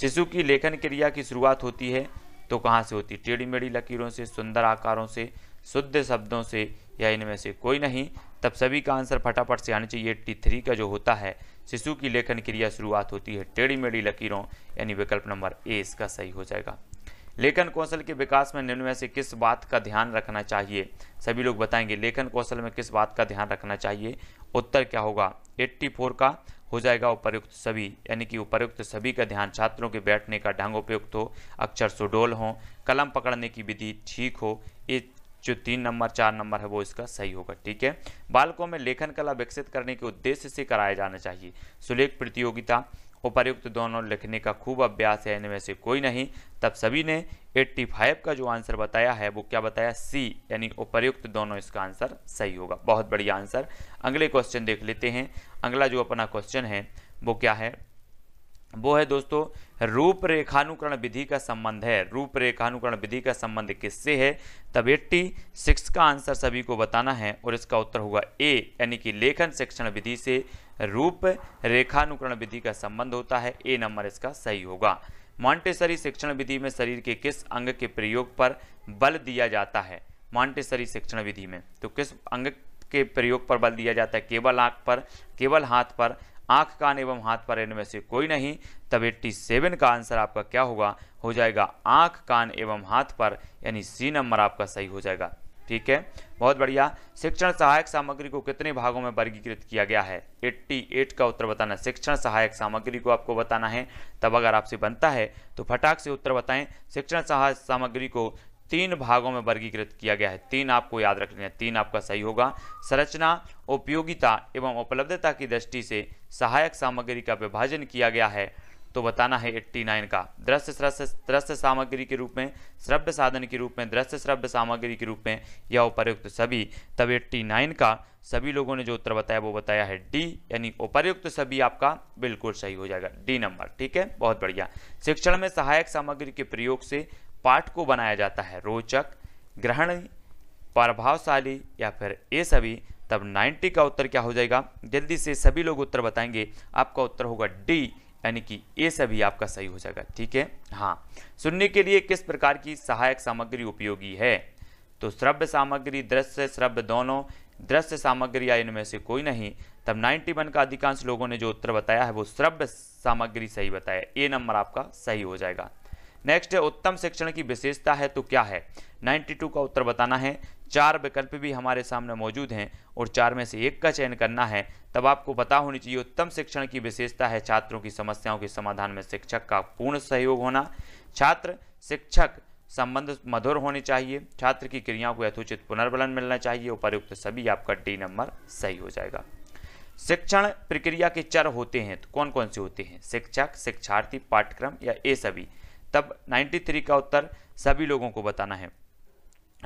S1: शिशु की लेखन क्रिया की शुरुआत होती है तो कहाँ से होती टेढ़ी मेढ़ी लकीरों से सुंदर आकारों से शुद्ध शब्दों से या इनमें से कोई नहीं तब सभी का आंसर फटाफट से आना चाहिए एट्टी थ्री का जो होता है शिशु की लेखन क्रिया शुरुआत होती है टेढ़ी मेढ़ी लकीरों यानी विकल्प नंबर ए इसका सही हो जाएगा लेखन कौशल के विकास में निम्न में से किस बात का ध्यान रखना चाहिए सभी लोग बताएंगे लेखन कौशल में किस बात का ध्यान रखना चाहिए उत्तर क्या होगा 84 का हो जाएगा उपयुक्त सभी यानी कि उपयुक्त सभी का ध्यान छात्रों के बैठने का ढंग उपयुक्त हो अक्षर सुडोल हो कलम पकड़ने की विधि ठीक हो ये जो तीन नंबर चार नंबर है वो इसका सही होगा ठीक है बालकों में लेखन कला विकसित करने के उद्देश्य से कराया जाना चाहिए सुलेख प्रतियोगिता उपर्युक्त दोनों लिखने का खूब अभ्यास है इनमें से कोई नहीं तब सभी ने 85 का जो आंसर बताया है वो क्या बताया सी यानी उपर्युक्त दोनों इसका आंसर सही होगा बहुत बढ़िया आंसर अगले क्वेश्चन देख लेते हैं अगला जो अपना क्वेश्चन है वो क्या है वो है दोस्तों रूपरेखानुकरण विधि का संबंध है रूपरेखानुकरण विधि का संबंध किससे है तब एट्टी सिक्स का आंसर सभी को बताना है और इसका उत्तर होगा ए यानी कि लेखन शिक्षण विधि से रूप रेखानुकरण विधि का संबंध होता है ए नंबर इसका सही होगा मॉन्टेसरी शिक्षण विधि में शरीर के किस अंग के प्रयोग पर बल दिया जाता है मॉन्टेसरी शिक्षण विधि में तो किस अंग के प्रयोग पर बल दिया जाता है केवल आँख पर केवल हाथ पर आंख कान एवं हाथ पर में से कोई नहीं तब एट्टी सेवन का आंसर आपका क्या होगा हो जाएगा आंख कान एवं हाथ पर यानी सी नंबर आपका सही हो जाएगा ठीक है बहुत बढ़िया शिक्षण सहायक सामग्री को कितने भागों में वर्गीकृत किया गया है 88 का उत्तर बताना शिक्षण सहायक सामग्री को आपको बताना है तब अगर आपसे बनता है तो फटाक से उत्तर बताएं शिक्षण सहायक सामग्री को तीन भागों में वर्गीकृत किया गया है तीन आपको याद रख लेना तीन आपका सही होगा संरचना उपयोगिता एवं उपलब्धता की दृष्टि से सहायक सामग्री का विभाजन किया गया है तो बताना है 89 का दृश्य श्रश्य दृश्य सामग्री के रूप में श्रव्य साधन के रूप में दृश्य श्रव्य सामग्री के रूप में या उपर्युक्त सभी तब 89 का सभी लोगों ने जो उत्तर बताया वो बताया है डी यानी उपर्युक्त सभी आपका बिल्कुल सही हो जाएगा डी नंबर ठीक है बहुत बढ़िया शिक्षण में सहायक सामग्री के प्रयोग से पाठ को बनाया जाता है रोचक ग्रहण प्रभावशाली या फिर ये सभी तब 90 का उत्तर क्या हो जाएगा जल्दी से सभी लोग उत्तर बताएंगे आपका उत्तर होगा डी यानी कि ये सभी आपका सही हो जाएगा ठीक है हाँ सुनने के लिए किस प्रकार की सहायक सामग्री उपयोगी है तो श्रव्य सामग्री दृश्य श्रव्य दोनों दृश्य सामग्री या इनमें से कोई नहीं तब 91 का अधिकांश लोगों ने जो उत्तर बताया है वो श्रव्य सामग्री सही बताया ए नंबर आपका सही हो जाएगा नेक्स्ट है उत्तम शिक्षण की विशेषता है तो क्या है 92 का उत्तर बताना है चार विकल्प भी हमारे सामने मौजूद हैं और चार में से एक का चयन करना है तब आपको पता होनी चाहिए उत्तम शिक्षण की विशेषता है छात्रों की समस्याओं के समाधान में शिक्षक का पूर्ण सहयोग होना छात्र शिक्षक संबंध मधुर होने चाहिए छात्र की क्रियाओं को यथोचित पुनर्बलन मिलना चाहिए उपरुक्त सभी आपका डी नंबर सही हो जाएगा शिक्षण प्रक्रिया के चर होते हैं तो कौन कौन से होते हैं शिक्षक शिक्षार्थी पाठ्यक्रम या ये सभी तब 93 का उत्तर सभी लोगों को बताना है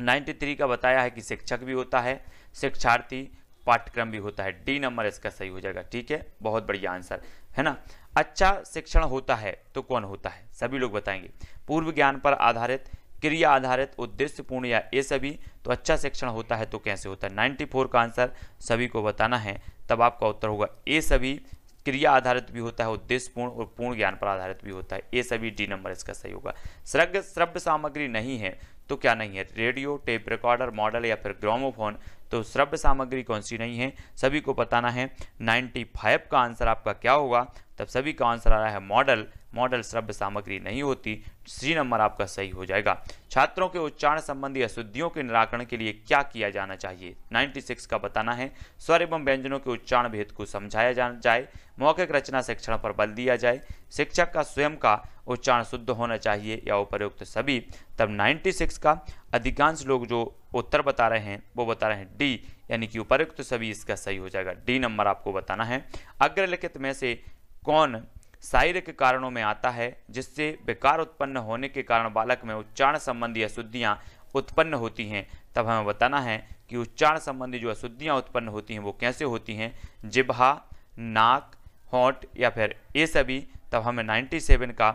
S1: 93 का बताया है कि शिक्षक भी होता है शिक्षार्थी पाठ्यक्रम भी होता है डी नंबर इसका सही हो जाएगा ठीक है बहुत बढ़िया आंसर है ना अच्छा शिक्षण होता है तो कौन होता है सभी लोग बताएंगे पूर्व ज्ञान पर आधारित क्रिया आधारित उद्देश्यपूर्ण या ये सभी तो अच्छा शिक्षण होता है तो कैसे होता है 94 का आंसर सभी को बताना है तब आपका उत्तर होगा ये सभी क्रिया आधारित भी होता है उद्देश्यपूर्ण और पूर्ण ज्ञान पर आधारित भी होता है ये सभी डी नंबर इसका सही होगा सृग श्रव्य सामग्री नहीं है तो क्या नहीं है रेडियो टेप रिकॉर्डर मॉडल या फिर ग्रामोफोन तो श्रव्य सामग्री कौन सी नहीं है सभी को बताना है 95 का आंसर आपका क्या होगा तब सभी का आंसर आ रहा है मॉडल मॉडल श्रव्य सामग्री नहीं होती सी नंबर आपका सही हो जाएगा छात्रों के उच्चारण संबंधी अशुद्धियों के निराकरण के लिए क्या किया जाना चाहिए 96 का बताना है स्वर एवं व्यंजनों के उच्चारण भेद को समझाया जाए मौखिक रचना शिक्षण पर बल दिया जाए शिक्षक का स्वयं का उच्चारण शुद्ध होना चाहिए या उपयुक्त सभी तब नाइन्टी का अधिकांश लोग जो उत्तर बता रहे हैं वो बता रहे हैं डी यानी कि उपयुक्त सभी इसका सही हो जाएगा डी नंबर आपको बताना है अग्रलिखित में से कौन शारीरिक कारणों में आता है जिससे विकार उत्पन्न होने के कारण बालक में उच्चारण संबंधी अशुद्धियाँ उत्पन्न होती हैं तब हमें बताना है कि उच्चारण संबंधी जो अशुद्धियाँ उत्पन्न होती हैं वो कैसे होती हैं जिबहा नाक होंठ या फिर ये सभी तब हमें नाइन्टी सेवन का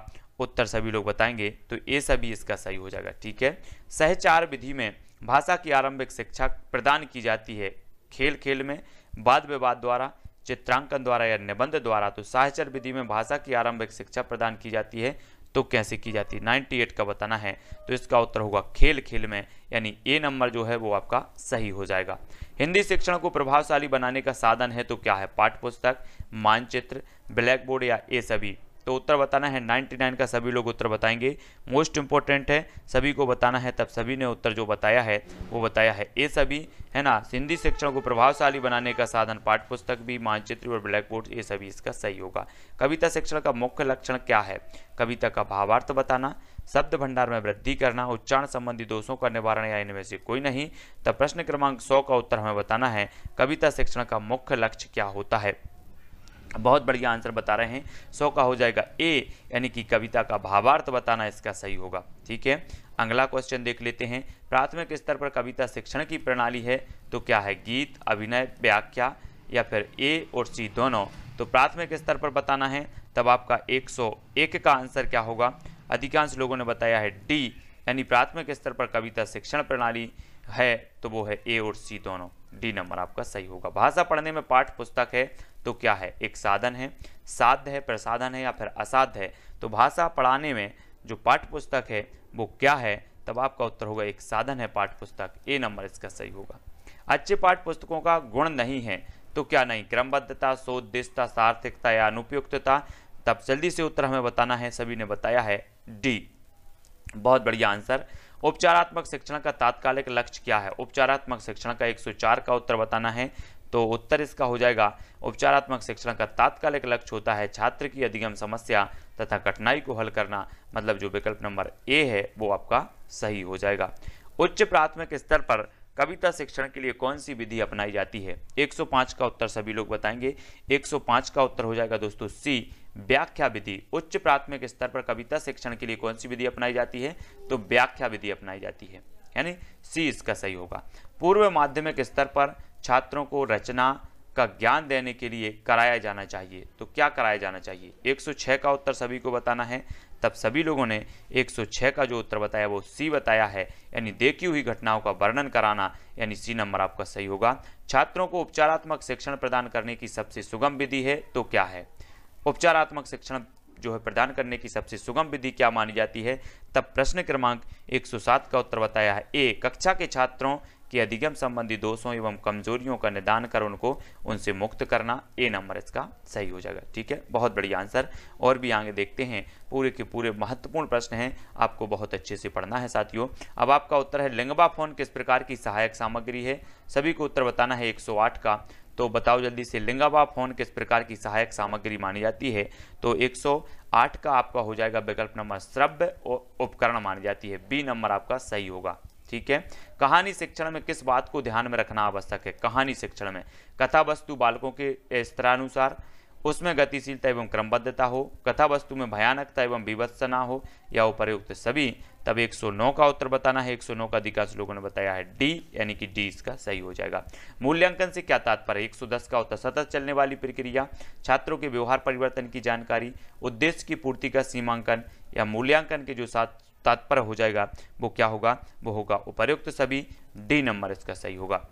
S1: उत्तर सभी लोग बताएंगे तो ये सभी इसका सही हो जाएगा ठीक है सहचार विधि में भाषा की आरंभिक शिक्षा प्रदान की जाती है खेल खेल में वाद विवाद द्वारा चित्रांकन द्वारा या निबंध द्वारा तो साहचर विधि में भाषा की आरंभिक शिक्षा प्रदान की जाती है तो कैसे की जाती है 98 का बताना है तो इसका उत्तर होगा खेल खेल में यानी ए नंबर जो है वो आपका सही हो जाएगा हिंदी शिक्षण को प्रभावशाली बनाने का साधन है तो क्या है पाठ्य पुस्तक मानचित्र ब्लैक बोर्ड या ये सभी तो उत्तर बताना है 99 का सभी लोग उत्तर बताएंगे मोस्ट इंपॉर्टेंट है सभी को बताना है तब सभी ने उत्तर जो बताया है वो बताया है ये सभी है ना सिंधी शिक्षण को प्रभावशाली बनाने का साधन पाठ पुस्तक भी मानचित्र और ब्लैक बोर्ड ये सभी इसका सही होगा कविता शिक्षण का मुख्य लक्षण क्या है कविता का भावार्थ बताना शब्द भंडार में वृद्धि करना उच्चारण संबंधी दोषों का निवारण या इनमें से कोई नहीं तब प्रश्न क्रमांक सौ का उत्तर हमें बताना है कविता शिक्षण का मुख्य लक्ष्य क्या होता है बहुत बढ़िया आंसर बता रहे हैं सौ का हो जाएगा ए यानी कि कविता का भावार्थ बताना इसका सही होगा ठीक है अगला क्वेश्चन देख लेते हैं प्राथमिक स्तर पर कविता शिक्षण की प्रणाली है तो क्या है गीत अभिनय व्याख्या या फिर ए और सी दोनों तो प्राथमिक स्तर पर बताना है तब आपका 101 का आंसर क्या होगा अधिकांश लोगों ने बताया है डी यानी प्राथमिक स्तर पर कविता शिक्षण प्रणाली है तो वो है ए और सी दोनों डी नंबर आपका सही होगा भाषा पढ़ने में पाठ पुस्तक है तो क्या है एक साधन है साध्य है प्रसाधन है या फिर असाध्य है तो भाषा पढ़ाने में जो पाठ्य पुस्तक है वो क्या है तब आपका उत्तर होगा एक साधन है पाठ्य पुस्तक ए नंबर इसका सही होगा अच्छे पाठ्य पुस्तकों का गुण नहीं है तो क्या नहीं क्रमबद्धता सोद्देशता सार्थकता या अनुपयुक्तता तब जल्दी से उत्तर हमें बताना है सभी ने बताया है डी बहुत बढ़िया आंसर उपचारात्मक शिक्षण का तात्कालिक लक्ष्य क्या है उपचारात्मक शिक्षण का 104 का उत्तर बताना है तो उत्तर इसका हो जाएगा उपचारात्मक शिक्षण का तात्कालिक लक्ष्य होता है छात्र की अधिगम समस्या तथा कठिनाई को हल करना मतलब जो विकल्प नंबर ए है वो आपका सही हो जाएगा उच्च प्राथमिक स्तर पर कविता शिक्षण के लिए कौन सी विधि अपनाई जाती है 105 का उत्तर सभी लोग बताएंगे 105 का उत्तर हो जाएगा दोस्तों सी व्याख्या विधि उच्च प्राथमिक स्तर पर कविता शिक्षण के लिए कौन सी विधि अपनाई जाती है तो व्याख्या विधि अपनाई जाती है यानी सी इसका सही होगा पूर्व माध्यमिक स्तर पर छात्रों को रचना का ज्ञान देने के लिए कराया जाना चाहिए तो क्या कराया जाना चाहिए 106 का उत्तर सभी को बताना है तब सभी लोगों ने 106 का जो उत्तर बताया वो सी बताया है यानी देखी हुई घटनाओं का वर्णन कराना यानी सी नंबर आपका सही होगा छात्रों को उपचारात्मक शिक्षण प्रदान करने की सबसे सुगम विधि है तो क्या है उपचारात्मक शिक्षण जो है प्रदान करने की सबसे सुगम विधि क्या मानी जाती है तब प्रश्न क्रमांक 107 का उत्तर बताया है ए कक्षा के छात्रों कि अधिगम संबंधी दोषों एवं कमजोरियों का निदान कर उनको उनसे मुक्त करना ए नंबर इसका सही हो जाएगा ठीक है बहुत बढ़िया आंसर और भी आगे देखते हैं पूरे के पूरे महत्वपूर्ण प्रश्न हैं आपको बहुत अच्छे से पढ़ना है साथियों अब आपका उत्तर है लिंगबा फोन किस प्रकार की सहायक सामग्री है सभी को उत्तर बताना है एक का तो बताओ जल्दी से लिंगावा फोन किस प्रकार की सहायक सामग्री मानी जाती है तो 108 का आपका हो जाएगा विकल्प नंबर श्रव्य उपकरण मानी जाती है बी नंबर आपका सही होगा ठीक है कहानी शिक्षण में किस बात को ध्यान में रखना आवश्यक है कहानी शिक्षण में कथा वस्तु बालकों के स्तरानुसार उसमें गतिशीलता एवं क्रमबद्धता हो कथा वस्तु में भयानकता एवं विवत्स ना हो या उपयुक्त सभी तब 109 का उत्तर बताना है 109 का अधिकांश लोगों ने बताया है डी यानी कि डी इसका सही हो जाएगा मूल्यांकन से क्या तात्पर्य 110 का उत्तर सतत चलने वाली प्रक्रिया छात्रों के व्यवहार परिवर्तन की जानकारी उद्देश्य की पूर्ति का सीमांकन या मूल्यांकन के जो सात तात्पर्य हो जाएगा वो क्या होगा वो होगा उपर्युक्त सभी डी नंबर इसका सही होगा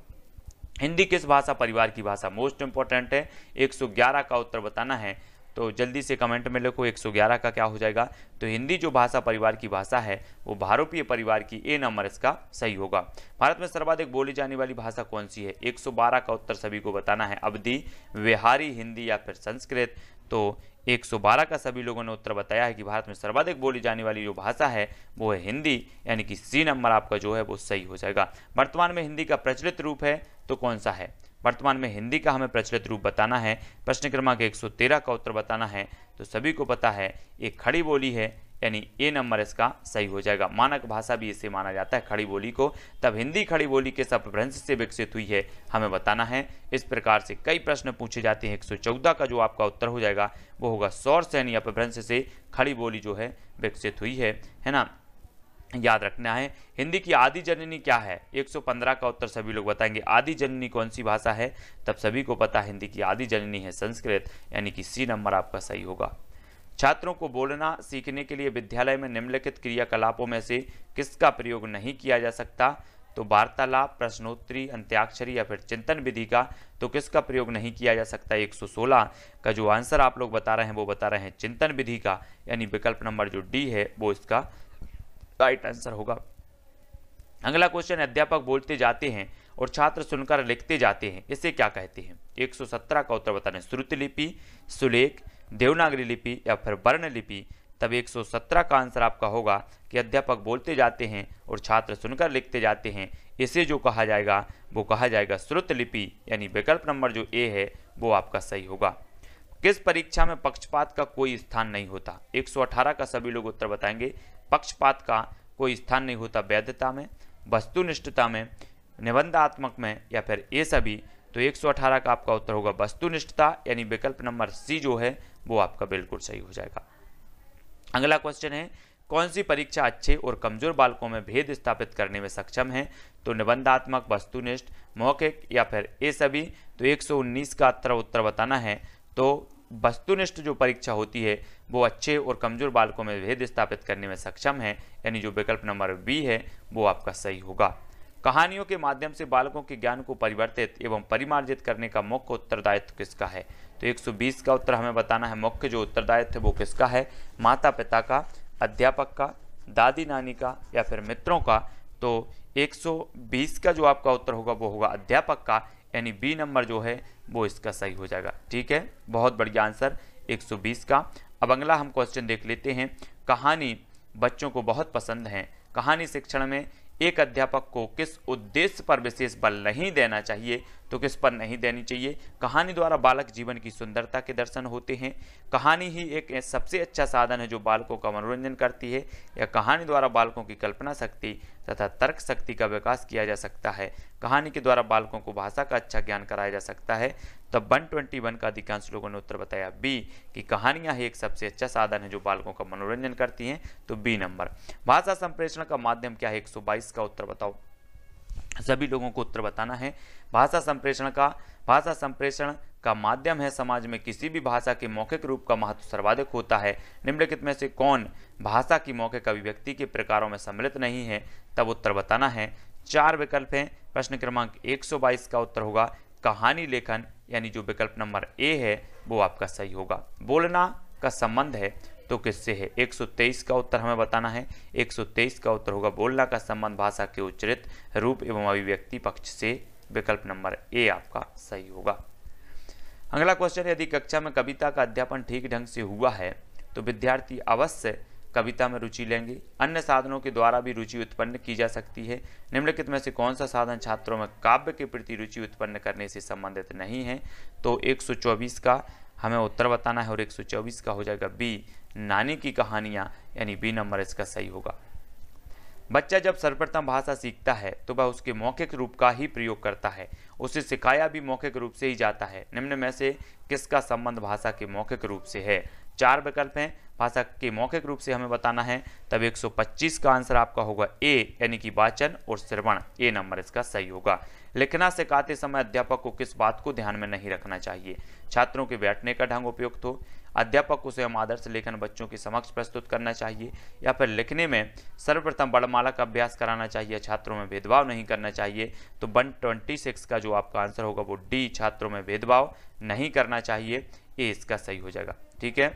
S1: हिंदी किस भाषा परिवार की भाषा मोस्ट इंपॉर्टेंट है 111 का उत्तर बताना है तो जल्दी से कमेंट में लिखो 111 का क्या हो जाएगा तो हिंदी जो भाषा परिवार की भाषा है वो भारोपीय परिवार की ए नंबर इसका सही होगा भारत में सर्वाधिक बोली जाने वाली भाषा कौन सी है 112 का उत्तर सभी को बताना है अवधि विहारी हिंदी या फिर संस्कृत तो 112 का सभी लोगों ने उत्तर बताया है कि भारत में सर्वाधिक बोली जाने वाली जो भाषा है वो है हिंदी यानी कि सी नंबर आपका जो है वो सही हो जाएगा वर्तमान में हिंदी का प्रचलित रूप है तो कौन सा है वर्तमान में हिंदी का हमें प्रचलित रूप बताना है प्रश्न क्रमांक 113 का उत्तर बताना है तो सभी को पता है एक खड़ी बोली है यानी ए नंबर इसका सही हो जाएगा मानक भाषा भी इसे माना जाता है खड़ी बोली को तब हिंदी खड़ी बोली के सप्रभ्रंश से विकसित हुई है हमें बताना है इस प्रकार से कई प्रश्न पूछे जाते हैं 114 का जो आपका उत्तर हो जाएगा वो होगा सौर यानी अपभ्रंश से खड़ी बोली जो है विकसित हुई है है ना याद रखना है हिंदी की आदि जननी क्या है 115 का उत्तर सभी लोग बताएंगे आदि जननी कौन सी भाषा है तब सभी को पता हिंदी की आदि जननी है संस्कृत यानी कि सी नंबर आपका सही होगा छात्रों को बोलना सीखने के लिए विद्यालय में निम्नलिखित क्रियाकलापों में से किसका प्रयोग नहीं किया जा सकता तो वार्तालाप प्रश्नोत्तरी अंत्याक्षरी या फिर चिंतन विधि का तो किसका प्रयोग नहीं किया जा सकता 116 का जो आंसर आप लोग बता रहे हैं वो बता रहे हैं चिंतन विधि का यानी विकल्प नंबर जो डी है वो इसका राइट आंसर होगा अगला क्वेश्चन अध्यापक बोलते जाते हैं और छात्र सुनकर लिखते जाते हैं इसे क्या कहते हैं 117 का उत्तर बताने श्रुतिलिपि सुलेख देवनागरी लिपि या फिर वर्ण लिपि तब 117 का आंसर आपका होगा कि अध्यापक बोलते जाते हैं और छात्र सुनकर लिखते जाते हैं इसे जो कहा जाएगा वो कहा जाएगा श्रुत लिपि यानी विकल्प नंबर जो ए है वो आपका सही होगा किस परीक्षा में पक्षपात का कोई स्थान नहीं होता 118 का सभी लोग उत्तर बताएंगे पक्षपात का कोई स्थान नहीं होता वैधता में वस्तुनिष्ठता में निबंधात्मक में या फिर ये सभी तो 118 का आपका उत्तर होगा वस्तुनिष्ठता यानी विकल्प नंबर सी जो है वो आपका बिल्कुल सही हो जाएगा अगला क्वेश्चन है कौन सी परीक्षा अच्छे और कमजोर बालकों में भेद स्थापित करने में सक्षम है तो निबंधात्मक वस्तुनिष्ठ मौखिक या फिर ये सभी तो 119 का तरह उत्तर बताना है तो वस्तुनिष्ठ जो परीक्षा होती है वो अच्छे और कमजोर बालकों में भेद स्थापित करने में सक्षम है यानी जो विकल्प नंबर बी है वो आपका सही होगा कहानियों के माध्यम से बालकों के ज्ञान को परिवर्तित एवं परिमार्जित करने का मुख्य उत्तरदायित्व किसका है तो 120 का उत्तर हमें बताना है मुख्य जो उत्तरदायित्व है वो किसका है माता पिता का अध्यापक का दादी नानी का या फिर मित्रों का तो 120 का जो आपका उत्तर होगा वो होगा अध्यापक का यानी बी नंबर जो है वो इसका सही हो जाएगा ठीक है बहुत बढ़िया आंसर 120 का अब अगला हम क्वेश्चन देख लेते हैं कहानी बच्चों को बहुत पसंद है कहानी शिक्षण में एक अध्यापक को किस उद्देश्य पर विशेष बल नहीं देना चाहिए तो किस पर नहीं देनी चाहिए कहानी द्वारा बालक जीवन की सुंदरता के दर्शन होते हैं कहानी ही एक सबसे अच्छा साधन है जो बालकों का मनोरंजन करती है या कहानी द्वारा बालकों की कल्पना शक्ति तथा तर्क शक्ति का विकास किया जा सकता है कहानी के द्वारा बालकों को भाषा का अच्छा ज्ञान कराया जा सकता है तब तो वन ट्वेंटी वन का अधिकांश लोगों ने उत्तर बताया बी कि कहानियां ही एक सबसे अच्छा साधन है जो बालकों का मनोरंजन करती हैं तो बी नंबर भाषा संप्रेषण का माध्यम क्या है बाईस का उत्तर बताओ सभी लोगों को उत्तर बताना है भाषा संप्रेषण का भाषा संप्रेषण का माध्यम है समाज में किसी भी भाषा के मौखिक रूप का महत्व सर्वाधिक होता है निम्नलिखित में से कौन भाषा की मौखिक अभिव्यक्ति के प्रकारों में सम्मिलित नहीं है तब उत्तर बताना है चार विकल्प हैं प्रश्न क्रमांक 122 का उत्तर होगा कहानी लेखन यानी जो विकल्प नंबर ए है वो आपका सही होगा बोलना का संबंध है तो किससे है 123 का उत्तर हमें बताना है 123 का उत्तर होगा बोलना का संबंध भाषा के उच्चरित रूप एवं अभिव्यक्ति पक्ष से विकल्प नंबर ए आपका सही होगा अगला क्वेश्चन यदि कक्षा में कविता का अध्यापन ठीक ढंग से हुआ है तो विद्यार्थी अवश्य कविता में रुचि लेंगे अन्य साधनों के द्वारा भी रुचि उत्पन्न की जा सकती है निम्नलिखित में से कौन सा साधन छात्रों में काव्य के प्रति रुचि उत्पन्न करने से संबंधित नहीं है तो 124 का हमें उत्तर बताना है और 124 का हो जाएगा बी नानी की कहानियाँ यानी बी नंबर इसका सही होगा बच्चा जब सर्वप्रथम भाषा सीखता है तो वह उसके मौखिक रूप का ही प्रयोग करता है उसे सिखाया भी मौखिक रूप से ही जाता है निम्न में से किसका संबंध भाषा के मौखिक रूप से है चार विकल्प हैं भाषा के मौखिक रूप से हमें बताना है तब 125 का आंसर आपका होगा ए यानी कि वाचन और श्रवण ए नंबर इसका सही होगा लिखना सिखाते समय अध्यापक को किस बात को ध्यान में नहीं रखना चाहिए छात्रों के बैठने का ढंग उपयुक्त हो अध्यापक को स्वयं आदर्श लेखन बच्चों के समक्ष प्रस्तुत करना चाहिए या फिर लिखने में सर्वप्रथम बड़माला का अभ्यास कराना चाहिए छात्रों में भेदभाव नहीं करना चाहिए तो वन ट्वेंटी सिक्स का जो आपका आंसर होगा वो डी छात्रों में भेदभाव नहीं करना चाहिए ए इसका सही हो जाएगा ठीक है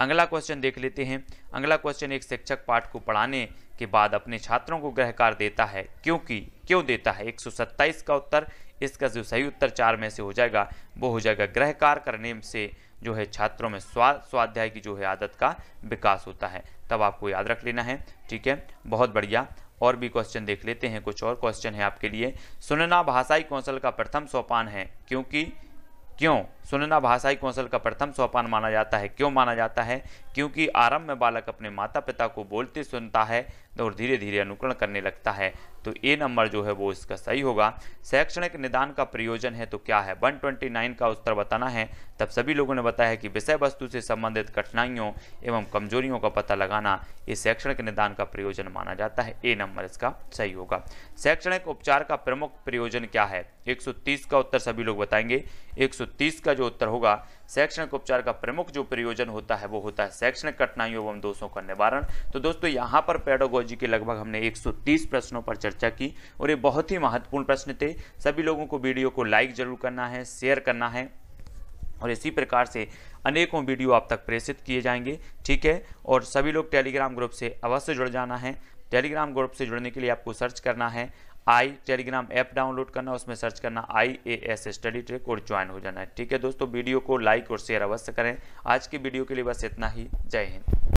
S1: अगला क्वेश्चन देख लेते हैं अगला क्वेश्चन एक शिक्षक पाठ को पढ़ाने के बाद अपने छात्रों को ग्रहकार देता है क्योंकि क्यों देता है 127 का उत्तर इसका जो सही उत्तर चार में से हो जाएगा वो हो जाएगा ग्रह कार्य करने से जो है छात्रों में स्वा स्वाध्याय की जो है आदत का विकास होता है तब आपको याद रख लेना है ठीक है बहुत बढ़िया और भी क्वेश्चन देख लेते हैं कुछ और क्वेश्चन है आपके लिए सुनना भाषाई कौशल का प्रथम सोपान है क्योंकि क्यों सुनना भाषाई कौशल का प्रथम सोपान माना जाता है क्यों माना जाता है क्योंकि आरंभ में बालक अपने माता पिता को बोलते सुनता है और धीरे धीरे अनुकरण करने लगता है तो ए नंबर जो है वो इसका सही होगा शैक्षणिक निदान का प्रयोजन है तो क्या है 129 का उत्तर बताना है तब सभी लोगों ने बताया है कि विषय वस्तु से संबंधित कठिनाइयों एवं कमजोरियों का पता लगाना ये शैक्षणिक निदान का प्रयोजन माना जाता है ए नंबर इसका सही होगा शैक्षणिक उपचार का प्रमुख प्रयोजन क्या है एक का उत्तर सभी लोग बताएंगे एक का जो उत्तर होगा शैक्षणिक उपचार का प्रमुख जो प्रयोजन होता है वो होता है शैक्षणिक कठिनाइयों एवं दोषों का निवारण तो दोस्तों यहाँ पर पेडोगोजी के लगभग हमने 130 प्रश्नों पर चर्चा की और ये बहुत ही महत्वपूर्ण प्रश्न थे सभी लोगों को वीडियो को लाइक जरूर करना है शेयर करना है और इसी प्रकार से अनेकों वीडियो आप तक प्रेषित किए जाएंगे ठीक है और सभी लोग टेलीग्राम ग्रुप से अवश्य जुड़ जाना है टेलीग्राम ग्रुप से जुड़ने के लिए आपको सर्च करना है आई टेलीग्राम ऐप डाउनलोड करना उसमें सर्च करना I A S study track और ज्वाइन हो जाना है ठीक है दोस्तों वीडियो को लाइक और शेयर अवश्य करें आज की वीडियो के लिए बस इतना ही जय हिंद